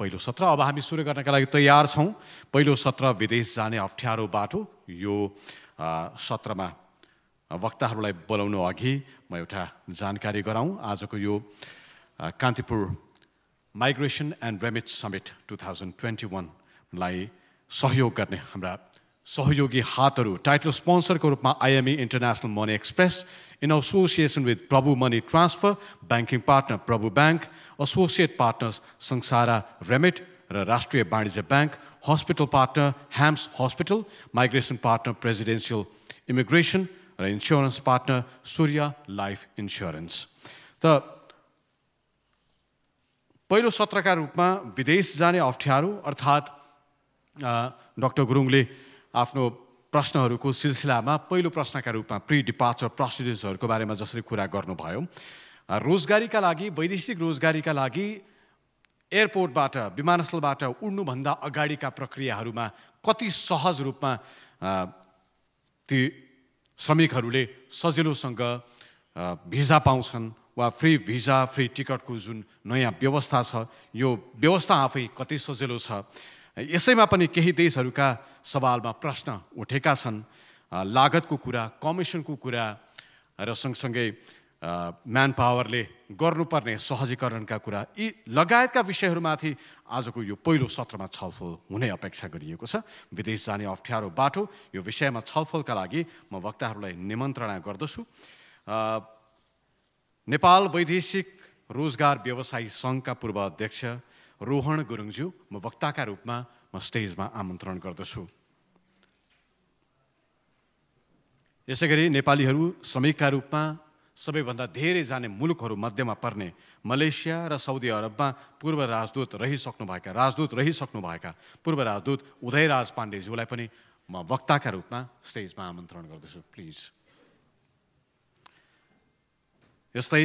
पहिलो सत्र अब हामी सुरु गर्नका लागि तयार छौँ पहिलो सत्र विदेश जाने अप्ठ्यारो बाटो यो सत्रमा वक्ताहरूलाई बोलाउनु अघि म एउटा जानकारी गराउँ आजको यो Kantipur migration and remit summit two thousand twenty वानलाई सहयोग गर्ने हाम्रा सहयोगी हातहरू टाइटल स्पोन्सरको रूपमा IME international money express in association with Prabhu money transfer banking partner Prabhu bank associate partners Sansara remit र Rastriya Banijya bank hospital partner Hams hospital migration partner presidential immigration र insurance partner Surya life insurance त पहिलो सत्रका रूपमा विदेश जाने अप्ठ्यारो अर्थात् डक्टर गुरुङले आफ्नो प्रश्नहरूको सिलसिलामा पहिलो प्रश्नका रूपमा प्री डिपार्चर प्रसिड्युसहरूको बारेमा जसरी कुरा गर्नुभयो रोजगारीका लागि वैदेशिक रोजगारीका लागि एयरपोर्टबाट विमानस्थलबाट उड्नुभन्दा अगाडिका प्रक्रियाहरूमा कति सहज रूपमा ती श्रमिकहरूले सजिलोसँग भिजा पाउँछन् वा फ्री भिजा फ्री टिकटको जुन नयाँ व्यवस्था छ यो व्यवस्था आफै कति सजिलो छ यसैमा पनि केही देशहरूका सवालमा प्रश्न उठेका छन् लागतको कुरा कमिसनको कुरा र सँगसँगै म्यान पावरले गर्नुपर्ने सहजीकरणका कुरा यी लगायतका विषयहरूमाथि आजको यो पहिलो सत्रमा छलफल हुने अपेक्षा गरिएको छ विदेश जाने अप्ठ्यारो बाटो यो विषयमा छलफलका लागि म वक्ताहरूलाई निमन्त्रणा गर्दछु नेपाल वैदेशिक रोजगार व्यवसायी सङ्घका पूर्व अध्यक्ष रोहण गुरुङज्यू म वक्ताका रूपमा म स्टेजमा आमन्त्रण गर्दछु यसै गरी नेपालीहरू श्रमिकका रूपमा सबैभन्दा धेरै जाने मुलुकहरू मध्यमा पर्ने मलेसिया र साउदी अरबमा पूर्व राजदूत रहिसक्नुभएका राजदूत रहिसक्नुभएका पूर्व राजदूत उदय उदयराज पाण्डेज्यूलाई पनि म वक्ताका रूपमा स्टेजमा आमन्त्रण गर्दछु प्लिज यस्तै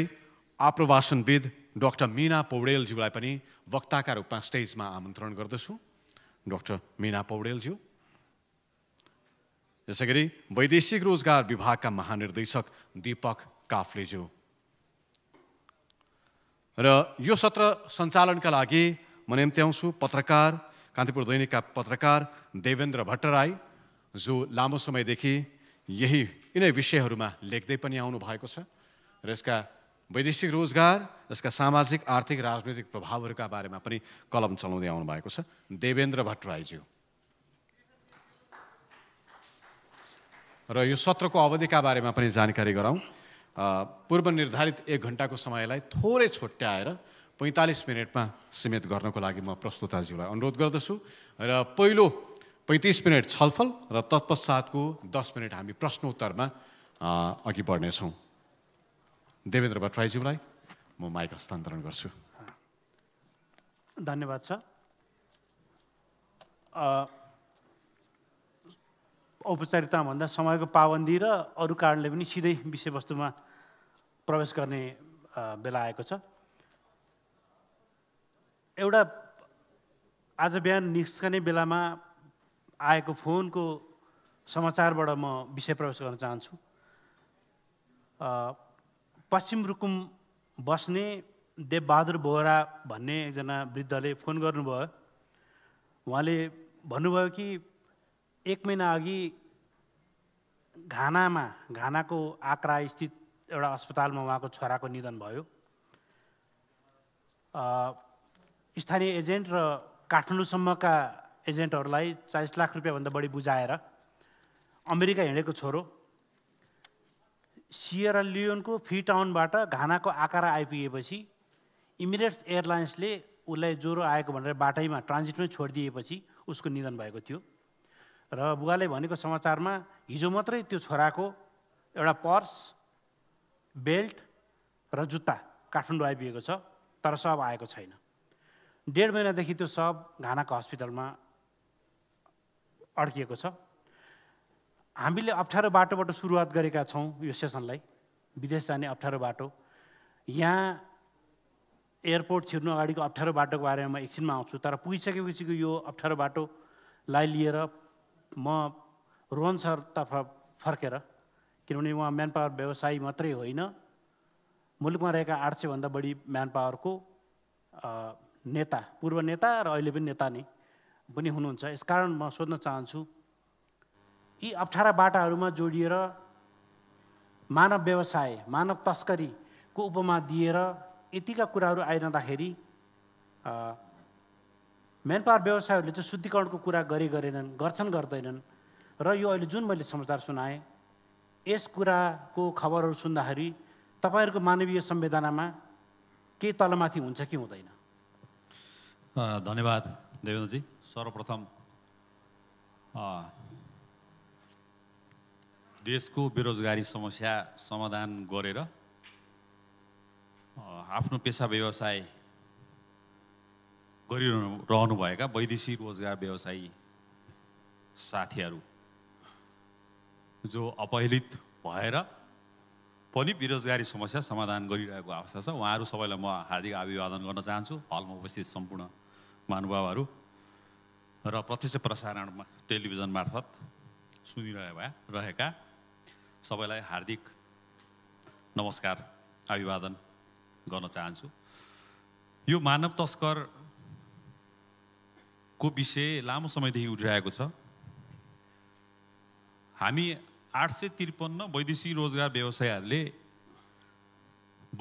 आप्रवासनविद डक्टर मिना पौडेलज्यूलाई पनि वक्ताका रूपमा स्टेजमा आमन्त्रण गर्दछु डाक्टर मिना पौडेलज्यू यसै गरी वैदेशिक रोजगार विभागका महानिर्देशक दीपक काफ्लेज्यू र यो सत्र सञ्चालनका लागि म निम्त्याउँछु पत्रकार कान्तिपुर दैनिकका पत्रकार देवेन्द्र भट्टराई जो लामो समयदेखि यही यिनै विषयहरूमा लेख्दै पनि आउनु भएको छ र यसका वैदेशिक रोजगार जसका सामाजिक आर्थिक राजनैतिक प्रभावहरूका बारेमा पनि कलम चलाउँदै आउनुभएको छ देवेन्द्र भट्टराईज्यू र यो सत्रको अवधिका बारेमा पनि जानकारी गराउँ पूर्व निर्धारित एक घन्टाको समयलाई थोरै छोट्याएर पैँतालिस मिनटमा सीमित गर्नको लागि म प्रस्तुताज्यूलाई अनुरोध गर्दछु र पहिलो पैँतिस मिनट छलफल र तत्पश्चातको दस मिनट हामी प्रश्नोत्तरमा अघि बढ्नेछौँ देवेन्द्र भट्टराईज्यूलाई म माइक हस्तान्तरण गर्छु धन्यवाद छ औपचारिकताभन्दा समयको पाबन्दी र अरू कारणले पनि सिधै विषयवस्तुमा प्रवेश गर्ने बेला आएको छ एउटा आज बिहान निस्कने बेलामा आएको फोनको समाचारबाट म विषय प्रवेश गर्न चाहन्छु पश्चिम रुकुम बस्ने देवबहादुर बोहरा भन्ने एकजना वृद्धले फोन गर्नुभयो उहाँले भन्नुभयो कि एक महिना अघि घानामा घानाको आक्रा स्थित एउटा अस्पतालमा उहाँको छोराको निधन भयो स्थानीय एजेन्ट र काठमाडौँसम्मका एजेन्टहरूलाई चालिस लाख रुपियाँभन्दा बढी बुझाएर अमेरिका हिँडेको छोरो सियरा लियोनको फ्री टाउनबाट घानाको आकार आइपुगेपछि इमिरेट्स एयरलाइन्सले उसलाई ज्वरो आएको भनेर बाटैमा ट्रान्जिटमै छोडिदिएपछि उसको निधन भएको थियो र बुवाले भनेको समाचारमा हिजो मात्रै त्यो छोराको एउटा पर्स बेल्ट र जुत्ता काठमाडौँ आइपुगेको छ तर सब आएको छैन डेढ महिनादेखि त्यो सब घानाको हस्पिटलमा अड्किएको छ हामीले अप्ठ्यारो बाटोबाट सुरुवात गरेका छौँ यो सेसनलाई विदेश जाने अप्ठ्यारो बाटो यहाँ एयरपोर्ट छिर्नु अगाडिको अप्ठ्यारो बाटोको बारेमा म एकछिनमा आउँछु तर पुगिसकेपछिको यो अप्ठ्यारो बाटोलाई लिएर म रोहन सरतर्फ फर्केर किनभने उहाँ म्यान पावर व्यवसायी मात्रै होइन मुलुकमा रहेका आठ सयभन्दा बढी म्यान पावरको नेता पूर्व नेता र अहिले पनि नेता नै पनि हुनुहुन्छ यसकारण म सोध्न चाहन्छु यी अप्ठ्यारा बाटाहरूमा जोडिएर मानव व्यवसाय मानव तस्करीको उपमा दिएर यतिका कुराहरू आइरहँदाखेरि म्यान पावर व्यवसायहरूले चाहिँ शुद्धिकरणको कुरा गरे गरेनन् गर्छन् गर्दैनन् र यो अहिले जुन मैले समाचार सुनाएँ यस कुराको खबरहरू सुन्दाखेरि तपाईँहरूको मानवीय संवेदनामा के तलमाथि हुन्छ कि हुँदैन धन्यवाद देवेन्द्रजी सर्वप्रथम देशको बेरोजगारी समस्या समाधान गरेर आफ्नो पेसा व्यवसाय गरिरहनु रहनुभएका वैदेशिक रोजगार व्यवसायी साथीहरू जो अपहेलित भएर पनि बेरोजगारी समस्या समाधान गरिरहेको अवस्था छ उहाँहरू सबैलाई म हार्दिक अभिवादन गर्न चाहन्छु हलमा उपस्थित सम्पूर्ण महानुभावहरू र प्रत्यक्ष प्रसारणमा टेलिभिजन मार्फत सुनिरहेका रहेका सबैलाई हार्दिक नमस्कार अभिवादन गर्न चाहन्छु यो मानव तस्करको विषय लामो समयदेखि उठिरहेको छ हामी आठ सय त्रिपन्न वैदेशिक रोजगार व्यवसायहरूले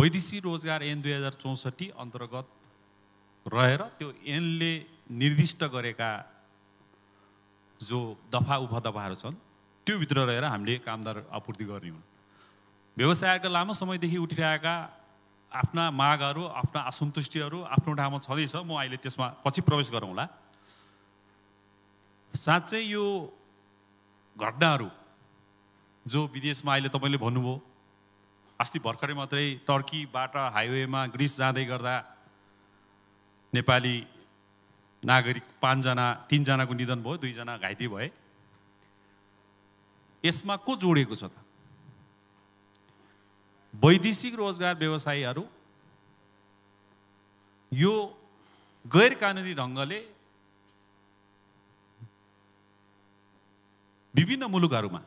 वैदेशिक रोजगार एन दुई हजार चौसठी अन्तर्गत रहेर त्यो एनले निर्दिष्ट गरेका जो दफा उपदफाहरू छन् त्योभित्र रहेर हामीले कामदार आपूर्ति गर्ने हुन् व्यवसायका लामो समयदेखि उठिरहेका आफ्ना मागहरू आफ्ना असन्तुष्टिहरू आफ्नो ठाउँमा छँदैछ म अहिले त्यसमा पछि प्रवेश गरौँला साँच्चै यो घटनाहरू जो विदेशमा अहिले तपाईँले भन्नुभयो अस्ति भर्खरै मात्रै टर्कीबाट हाइवेमा ग्रिस जाँदै गर्दा नेपाली नागरिक पाँचजना तिनजनाको निधन भयो दुईजना घाइते भए यसमा को जोडिएको छ त वैदेशिक रोजगार व्यवसायीहरू यो गैर कानुनी ढङ्गले विभिन्न मुलुकहरूमा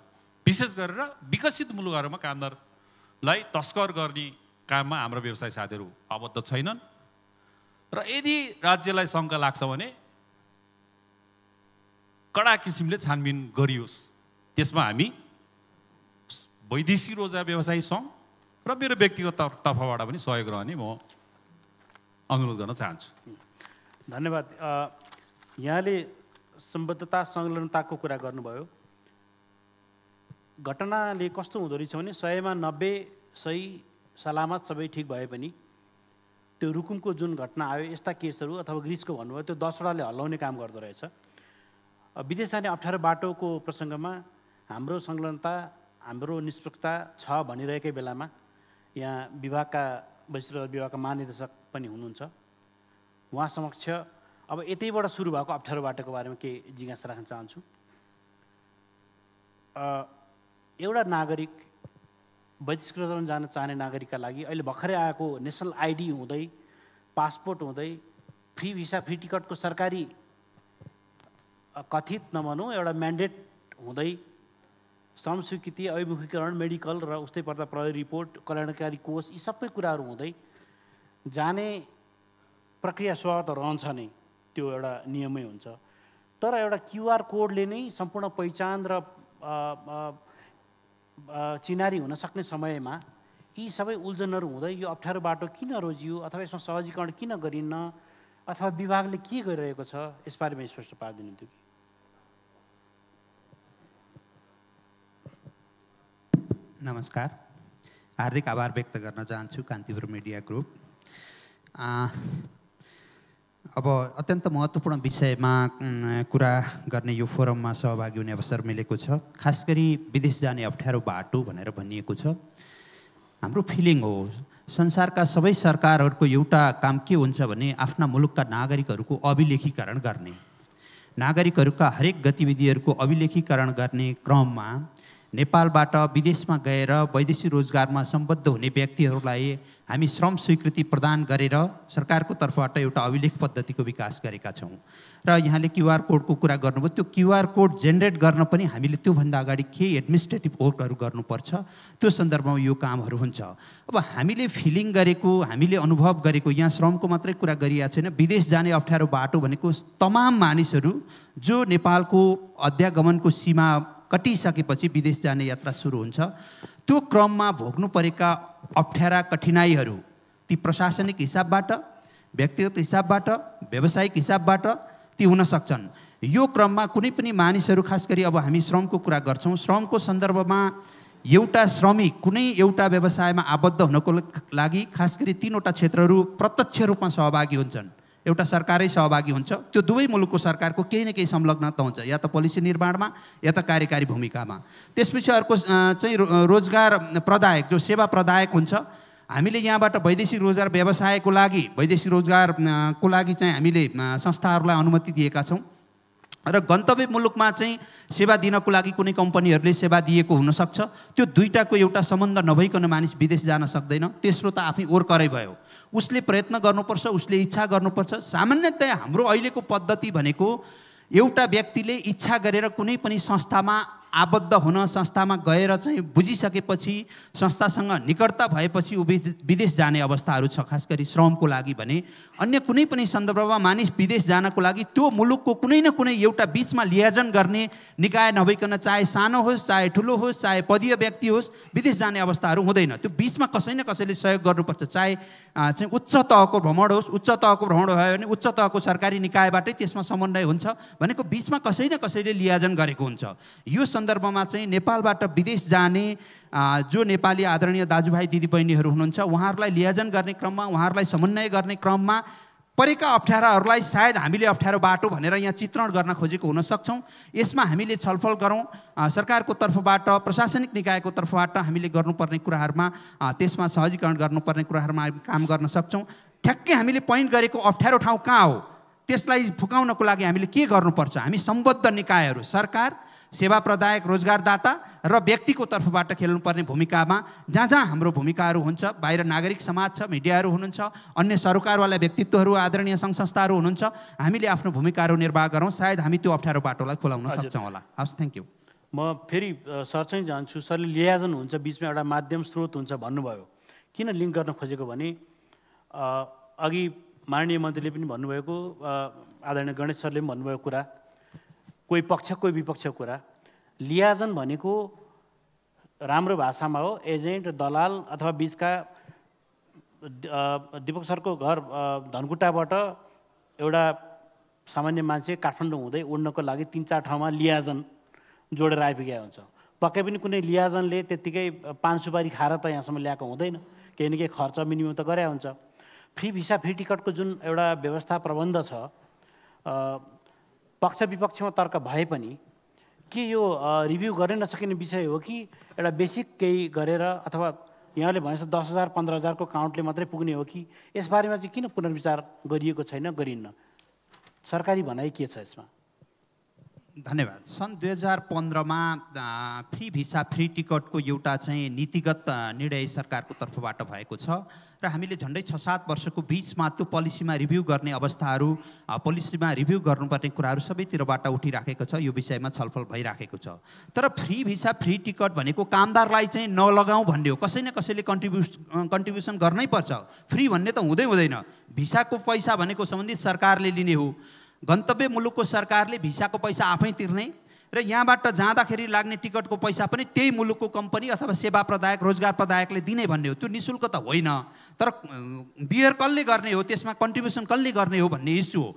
विशेष गरेर विकसित मुलुकहरूमा कामदारलाई तस्कर गर्ने काममा हाम्रो व्यवसाय साथीहरू आबद्ध छैनन् र यदि राज्यलाई शङ्का लाग्छ भने कडा किसिमले छानबिन गरियोस् त्यसमा हामी वैदेशिक रोजगार व्यवसायी सङ्घ र मेरो व्यक्तिगत तर्फबाट पनि सहयोग रहने म अनुरोध गर्न चाहन्छु धन्यवाद यहाँले सम्बद्धता संलग्नताको कुरा गर्नुभयो घटनाले कस्तो हुँदो रहेछ भने सयमा नब्बे सय सलामत सबै ठिक भए पनि त्यो रुकुमको जुन घटना आयो यस्ता केसहरू अथवा ग्रिसको भन्नुभयो त्यो दसवटाले हल्लाउने काम गर्दो रहेछ विदेश जाने अप्ठ्यारो बाटोको प्रसङ्गमा हाम्रो संलग्नता हाम्रो निष्पक्षता छ भनिरहेकै बेलामा यहाँ विभागका वैश्विक विभागका महानिर्देशक पनि हुनुहुन्छ उहाँ समक्ष अब यतैबाट सुरु भएको अप्ठ्यारो बाटोको बारेमा केही जिज्ञासा राख्न चाहन्छु एउटा नागरिक वैदेशिक जान चाहने नागरिकका लागि अहिले भर्खरै आएको नेसनल आइडी हुँदै पासपोर्ट हुँदै फ्री भिसा फ्री टिकटको सरकारी कथित नभनौँ एउटा म्यान्डेट हुँदै श्रम स्वीकृति अभिमुखीकरण मेडिकल र उस्तै पर्दा प्रहरी रिपोर्ट कल्याणकारी कोष यी सबै कुराहरू हुँदै जाने प्रक्रिया स्वभाव त रहन्छ नै त्यो एउटा नियमै हुन्छ तर एउटा क्युआर कोडले नै सम्पूर्ण पहिचान र चिनारी हुन सक्ने समयमा यी सबै उल्झनहरू हुँदै यो अप्ठ्यारो बाटो किन रोजियो अथवा यसमा सहजीकरण किन गरिन्न अथवा विभागले के गरिरहेको छ यसबारेमा स्पष्ट पारिदिनु थियो कि नमस्कार हार्दिक आभार व्यक्त गर्न चाहन्छु कान्तिपुर मिडिया ग्रुप अब अत्यन्त महत्त्वपूर्ण विषयमा कुरा गर्ने यो फोरममा सहभागी हुने अवसर मिलेको छ खास गरी विदेश जाने अप्ठ्यारो बाटो भनेर भनिएको छ हाम्रो फिलिङ हो संसारका सबै सरकारहरूको एउटा काम के हुन्छ भने आफ्ना मुलुकका नागरिकहरूको अभिलेखीकरण गर्ने नागरिकहरूका हरेक गतिविधिहरूको अभिलेखीकरण गर्ने क्रममा नेपालबाट विदेशमा गएर वैदेशिक रोजगारमा सम्बद्ध हुने व्यक्तिहरूलाई हामी श्रम स्वीकृति प्रदान गरेर सरकारको तर्फबाट एउटा अभिलेख पद्धतिको विकास गरेका छौँ र यहाँले क्युआर कोडको कुरा गर्नुभयो त्यो क्युआर कोड जेनेरेट गर्न पनि हामीले त्योभन्दा अगाडि केही एडमिनिस्ट्रेटिभ वर्कहरू गर्नुपर्छ त्यो सन्दर्भमा यो कामहरू हुन्छ अब हामीले फिलिङ गरेको हामीले अनुभव गरेको यहाँ श्रमको मात्रै कुरा गरिएको छैन विदेश जाने अप्ठ्यारो बाटो भनेको तमाम मानिसहरू जो नेपालको अध्यागमनको सीमा कटिसकेपछि विदेश जाने यात्रा सुरु हुन्छ त्यो क्रममा भोग्नु परेका अप्ठ्यारा कठिनाइहरू ती प्रशासनिक हिसाबबाट व्यक्तिगत हिसाबबाट व्यावसायिक हिसाबबाट ती हुन सक्छन् यो क्रममा कुनै पनि मानिसहरू खास गरी अब हामी श्रमको कुरा गर्छौँ श्रमको सन्दर्भमा एउटा श्रमिक कुनै एउटा व्यवसायमा आबद्ध हुनको लागि खास गरी तिनवटा क्षेत्रहरू प्रत्यक्ष रूपमा सहभागी हुन्छन् एउटा सरकारै सहभागी हुन्छ त्यो दुवै मुलुकको सरकारको केही न केही संलग्नता हुन्छ या त पोलिसी निर्माणमा या त कार्यकारी भूमिकामा त्यसपछि अर्को चाहिँ रोजगार प्रदायक जो सेवा प्रदायक हुन्छ हामीले यहाँबाट वैदेशिक रोजगार व्यवसायको लागि वैदेशिक रोजगारको लागि चाहिँ हामीले संस्थाहरूलाई अनुमति दिएका छौँ र गन्तव्य मुलुकमा चाहिँ सेवा दिनको लागि कुनै कम्पनीहरूले सेवा दिएको हुनसक्छ त्यो दुईवटाको एउटा सम्बन्ध नभइकन मानिस विदेश जान सक्दैन तेस्रो त आफै ओर्करै भयो उसले प्रयत्न गर्नुपर्छ उसले इच्छा गर्नुपर्छ सामान्यतया हाम्रो अहिलेको पद्धति भनेको एउटा व्यक्तिले इच्छा गरेर कुनै पनि संस्थामा आबद्ध हुन संस्थामा गएर चाहिँ बुझिसकेपछि संस्थासँग निकटता भएपछि ऊ विदेश जाने अवस्थाहरू छ खास गरी श्रमको लागि भने अन्य कुनै पनि सन्दर्भमा मानिस विदेश जानको लागि त्यो मुलुकको कुनै न कुनै एउटा बिचमा लियाजन गर्ने निकाय नभइकन चाहे सानो होस् चाहे ठुलो होस् चाहे पदीय व्यक्ति होस् विदेश जाने अवस्थाहरू हुँदैन त्यो बिचमा कसै न कसैले सहयोग गर्नुपर्छ चाहे चाहिँ उच्च तहको भ्रमण होस् उच्च तहको भ्रमण भयो भने उच्च तहको सरकारी निकायबाटै त्यसमा समन्वय हुन्छ भनेको बिचमा कसै न कसैले लियाजन गरेको हुन्छ यो सन्द सन्दर्भमा चाहिँ नेपालबाट विदेश जाने जो नेपाली आदरणीय दाजुभाइ दिदीबहिनीहरू हुनुहुन्छ उहाँहरूलाई लियाजन गर्ने क्रममा उहाँहरूलाई समन्वय गर्ने क्रममा परेका अप्ठ्याराहरूलाई सायद हामीले अप्ठ्यारो बाटो भनेर यहाँ चित्रण गर्न खोजेको हुनसक्छौँ यसमा हामीले छलफल गरौँ सरकारको तर्फबाट प्रशासनिक निकायको तर्फबाट हामीले गर्नुपर्ने कुराहरूमा त्यसमा सहजीकरण गर्नुपर्ने कुराहरूमा काम गर्न सक्छौँ ठ्याक्कै हामीले पोइन्ट गरेको अप्ठ्यारो ठाउँ कहाँ हो त्यसलाई फुकाउनको लागि हामीले के गर्नुपर्छ हामी सम्बद्ध निकायहरू सरकार सेवा प्रदायक रोजगारदाता र व्यक्तिको तर्फबाट खेल्नुपर्ने भूमिकामा जहाँ जहाँ हाम्रो भूमिकाहरू हुन्छ बाहिर नागरिक समाज छ मिडियाहरू हुनुहुन्छ अन्य सरकारवाला व्यक्तित्वहरू आदरणीय सङ्घ संस्थाहरू हुनुहुन्छ हामीले आफ्नो भूमिकाहरू निर्वाह गरौँ सायद हामी त्यो अप्ठ्यारो बाटोलाई खोलाउन सक्छौँ होला हवस् थ्याङ्क यू म फेरि सर चाहिँ जान्छु सरले लियाजन हुन्छ बिचमा एउटा माध्यम स्रोत हुन्छ भन्नुभयो किन लिङ्क गर्न खोजेको भने अघि माननीय मन्त्रीले पनि भन्नुभएको आदरणीय गणेश सरले पनि भन्नुभएको कुरा कोही पक्ष कोही विपक्षको कुरा लियाजन भनेको राम्रो भाषामा हो एजेन्ट दलाल अथवा बिचका दिपक सरको घर धनकुटाबाट एउटा सामान्य मान्छे काठमाडौँ हुँदै उड्नको लागि तिन चार ठाउँमा लियाजन जोडेर आइपुगेको हुन्छ पक्कै पनि कुनै लियाजनले त्यत्तिकै पाँच सुपारी खाएर त यहाँसम्म ल्याएको हुँदैन केही न केही खर्च मिनिमम त गरे हुन्छ फ्री भिसा फ्री टिकटको जुन एउटा व्यवस्था प्रबन्ध छ पक्ष विपक्षमा तर्क भए पनि के यो रिभ्यू गर्नै नसकिने विषय हो कि एउटा बेसिक केही गरेर अथवा यहाँले भनेपछि दस हजार पन्ध्र हजारको काउन्टले मात्रै पुग्ने हो कि यसबारेमा चाहिँ किन पुनर्विचार गरिएको छैन गरिन्न सरकारी भनाइ के छ यसमा धन्यवाद सन् दुई हजार पन्ध्रमा फ्री भिसा फ्री टिकटको एउटा चाहिँ नीतिगत निर्णय सरकारको तर्फबाट भएको छ र हामीले झन्डै छ सात वर्षको बिचमा त्यो पोलिसीमा रिभ्यू गर्ने अवस्थाहरू पोलिसीमा रिभ्यू गर्नुपर्ने कुराहरू सबैतिरबाट उठिराखेको छ यो विषयमा छलफल भइराखेको छ तर फ्री भिसा फ्री टिकट भनेको कामदारलाई चाहिँ नलगाउँ भन्ने हो कसै न कसैले कन्ट्रिब्युस कन्ट्रिब्युसन गर्नै पर्छ फ्री भन्ने त हुँदै हुँदैन भिसाको पैसा भनेको सम्बन्धित सरकारले लिने हो गन्तव्य मुलुकको सरकारले भिसाको पैसा आफै तिर्ने र यहाँबाट जाँदाखेरि लाग्ने टिकटको पैसा पनि त्यही मुलुकको कम्पनी अथवा सेवा प्रदायक रोजगार प्रदायकले दिने भन्ने हो त्यो निशुल्क त होइन तर बियर कसले गर्ने हो त्यसमा कन्ट्रिब्युसन कसले गर्ने हो भन्ने इस्यु हो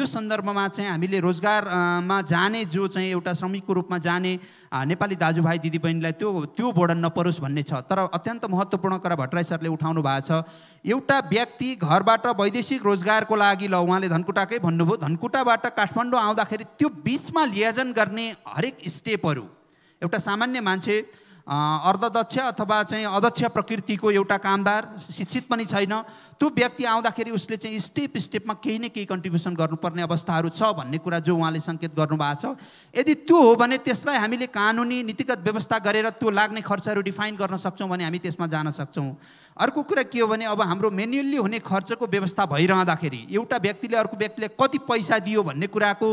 यो सन्दर्भमा चाहिँ हामीले रोजगारमा जाने जो चाहिँ एउटा श्रमिकको रूपमा जाने नेपाली दाजुभाइ दिदीबहिनीलाई त्यो त्यो बोर्डन नपरोस् भन्ने छ तर अत्यन्त महत्त्वपूर्ण कुरा भट्टराई सरले उठाउनु भएको छ एउटा व्यक्ति घरबाट वैदेशिक रोजगारको लागि ल उहाँले धनकुटाकै भन्नुभयो धनकुटाबाट काठमाडौँ आउँदाखेरि त्यो बिचमा लियाजन गर्ने हरेक स्टेपहरू एउटा सामान्य मान्छे अर्धदक्ष अथवा चाहिँ अध्यक्ष प्रकृतिको एउटा कामदार शिक्षित पनि छैन त्यो व्यक्ति आउँदाखेरि उसले चाहिँ स्टेप स्टेपमा केही न केही कन्ट्रिब्युसन गर्नुपर्ने अवस्थाहरू छ भन्ने कुरा जो उहाँले सङ्केत गर्नुभएको छ यदि त्यो हो भने त्यसलाई हामीले कानुनी नीतिगत व्यवस्था गरेर त्यो लाग्ने खर्चहरू डिफाइन गर्न सक्छौँ भने हामी त्यसमा जान सक्छौँ अर्को कुरा के हो भने अब हाम्रो मेन्युल्ली हुने खर्चको व्यवस्था भइरहँदाखेरि एउटा व्यक्तिले अर्को व्यक्तिले कति पैसा दियो भन्ने कुराको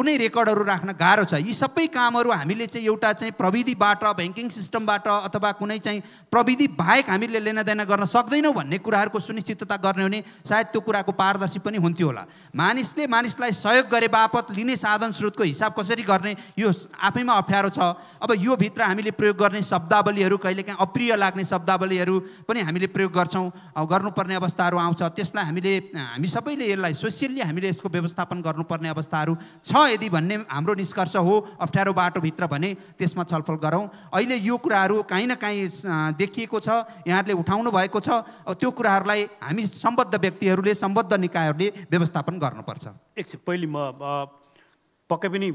कुनै रेकर्डहरू राख्न गाह्रो छ यी सबै कामहरू हामीले चाहिँ एउटा चाहिँ प्रविधिबाट ब्याङ्किङ सिस्टमबाट अथवा कुनै चाहिँ प्रविधि बाहेक हामीले लेनदेन गर्न सक्दैनौँ भन्ने कुराहरूको सुनिश्चित एकता गर्ने हो भने सायद त्यो कुराको पारदर्शी पनि हुन्थ्यो होला मानिसले मानिसलाई सहयोग गरे बापत लिने साधन स्रोतको हिसाब कसरी गर्ने यो आफैमा अप्ठ्यारो छ अब यो भित्र हामीले प्रयोग गर्ने शब्दावलीहरू कहिलेकाहीँ अप्रिय लाग्ने शब्दावलीहरू पनि हामीले प्रयोग गर्छौँ गर्नुपर्ने अवस्थाहरू आउँछ त्यसलाई हामीले हामी सबैले यसलाई सोसियल्ली हामीले यसको व्यवस्थापन गर्नुपर्ने अवस्थाहरू छ यदि भन्ने हाम्रो निष्कर्ष हो अप्ठ्यारो बाटोभित्र भने त्यसमा छलफल गरौँ अहिले यो कुराहरू काहीँ न काहीँ देखिएको छ यहाँहरूले उठाउनु भएको छ त्यो कुराहरूलाई हामी हामी सम्बद्ध व्यक्तिहरूले सम्बद्ध निकायहरूले व्यवस्थापन गर्नुपर्छ एकछिन पहिले म पक्कै पनि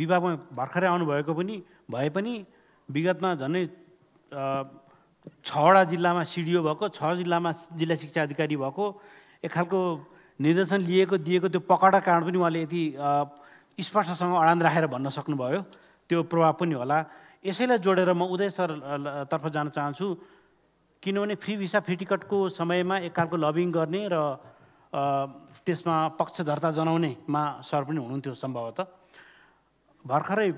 विभागमा भर्खरै आउनुभएको पनि भए पनि विगतमा झन्डै छवटा जिल्लामा सिडिओ भएको छ जिल्लामा जिल्ला शिक्षा अधिकारी भएको एक खालको निर्देशन लिएको दिएको त्यो पकडा कारण पनि उहाँले यति स्पष्टसँग अडान राखेर भन्न सक्नुभयो त्यो प्रभाव पनि होला यसैलाई जोडेर म उदय सर तर्फ जान चाहन्छु किनभने फ्री भिसा फ्री टिकटको समयमा एक खालको लबिङ गर्ने र त्यसमा पक्षधर्ता जनाउनेमा सर पनि हुनुहुन्थ्यो सम्भवतः भर्खरै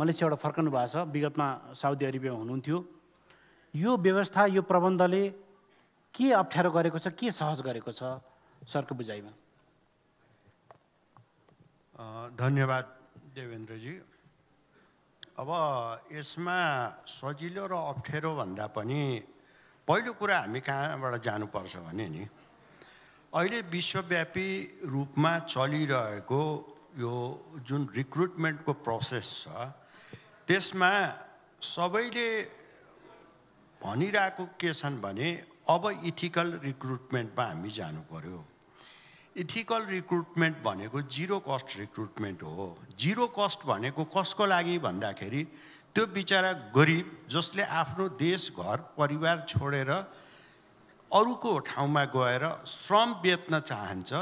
मलेसियाबाट फर्कनु भएको छ विगतमा साउदी अरेबिया हुनुहुन्थ्यो यो व्यवस्था यो प्रबन्धले के अप्ठ्यारो गरेको छ के सहज गरेको छ सरको बुझाइमा धन्यवाद देवेन्द्रजी अब यसमा सजिलो र अप्ठ्यारो भन्दा पनि पहिलो कुरा हामी कहाँबाट जानुपर्छ भने नि अहिले विश्वव्यापी रूपमा चलिरहेको यो जुन रिक्रुटमेन्टको प्रोसेस छ त्यसमा सबैले भनिरहेको के छन् भने अब इथिकल रिक्रुटमेन्टमा हामी जानु पऱ्यो इथिकल रिक्रुटमेन्ट भनेको जिरो कस्ट रिक्रुटमेन्ट हो जिरो कस्ट भनेको कसको लागि भन्दाखेरि त्यो बिचरा गरिब जसले आफ्नो देश घर परिवार छोडेर अरूको ठाउँमा गएर श्रम बेच्न चाहन्छ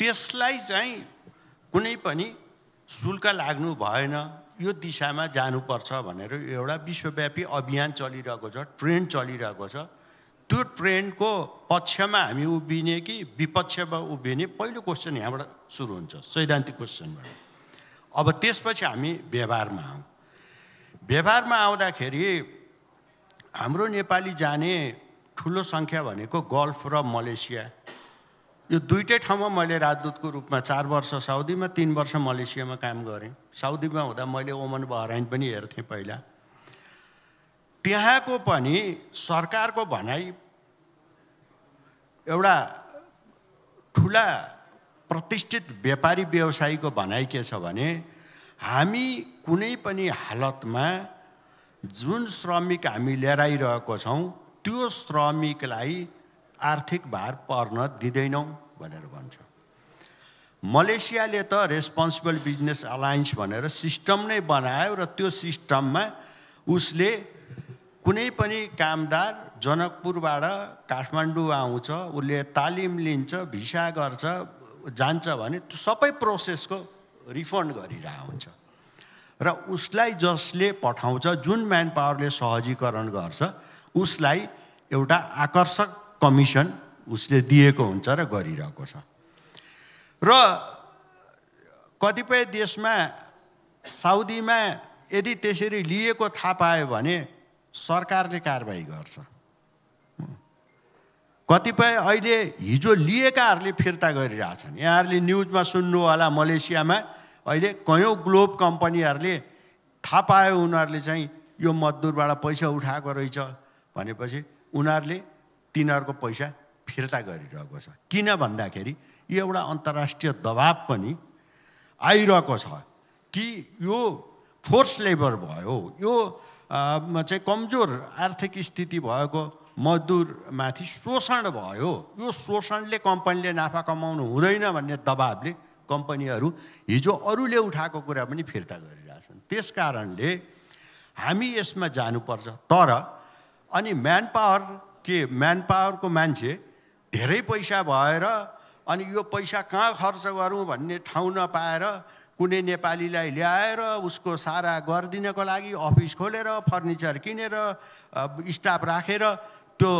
त्यसलाई चाहिँ कुनै पनि शुल्क लाग्नु भएन यो दिशामा जानुपर्छ भनेर एउटा विश्वव्यापी अभियान चलिरहेको छ ट्रेन्ड चलिरहेको छ त्यो ट्रेन्डको पक्षमा हामी उभिने कि विपक्षमा उभिने पहिलो क्वेसन यहाँबाट सुरु हुन्छ सैद्धान्तिक क्वेसनबाट अब त्यसपछि हामी व्यवहारमा आउँ व्यवहारमा आउँदाखेरि हाम्रो नेपाली जाने ठुलो सङ्ख्या भनेको गल्फ र मलेसिया यो दुइटै ठाउँमा मैले राजदूतको रूपमा चार वर्ष साउदीमा तिन वर्ष मलेसियामा काम गरेँ साउदीमा हुँदा मैले ओमन बहराइन पनि हेर्थेँ पहिला त्यहाँको पनि सरकारको भनाइ एउटा ठुला प्रतिष्ठित व्यापारी व्यवसायीको भनाइ के छ भने हामी कुनै पनि हालतमा जुन श्रमिक हामी लिएर आइरहेको छौँ त्यो श्रमिकलाई आर्थिक भार पर्न दिँदैनौँ भनेर भन्छ मलेसियाले त रेस्पोन्सिबल बिजनेस अलायन्स भनेर सिस्टम नै बनायो र त्यो सिस्टममा उसले कुनै पनि कामदार जनकपुरबाट काठमाडौँ आउँछ उसले तालिम लिन्छ भिसा गर्छ जान्छ भने त्यो सबै प्रोसेसको रिफन्ड गरिरहेको हुन्छ र उसलाई जसले पठाउँछ जुन म्यान पावरले सहजीकरण गर्छ उसलाई एउटा आकर्षक कमिसन उसले दिएको हुन्छ र गरिरहेको छ र कतिपय देशमा साउदीमा यदि त्यसरी लिएको थाहा पायो भने सरकारले कारवाही गर्छ कतिपय अहिले हिजो लिएकाहरूले फिर्ता गरिरहेछन् यहाँहरूले न्युजमा सुन्नु होला मलेसियामा अहिले कयौँ ग्लोब कम्पनीहरूले थाहा पायो उनीहरूले चाहिँ यो मजदुरबाट पैसा उठाएको रहेछ भनेपछि उनीहरूले तिनीहरूको पैसा फिर्ता गरिरहेको छ किन भन्दाखेरि यो एउटा अन्तर्राष्ट्रिय दबाब पनि आइरहेको छ कि यो फोर्स लेबर भयो यो चाहिँ कमजोर आर्थिक स्थिति भएको मजदुरमाथि शोषण भयो यो शोषणले कम्पनीले नाफा कमाउनु हुँदैन भन्ने दबाबले कम्पनीहरू हिजो अरूले उठाएको कुरा पनि फिर्ता गरिरहेछन् त्यस कारणले हामी यसमा जानुपर्छ तर अनि म्यान पावर के म्यान पावरको मान्छे धेरै पैसा भएर अनि यो पैसा कहाँ खर्च गरौँ भन्ने ठाउँ नपाएर कुनै नेपालीलाई ल्याएर उसको सारा गरिदिनको लागि अफिस खोलेर फर्निचर किनेर स्टाफ राखेर त्यो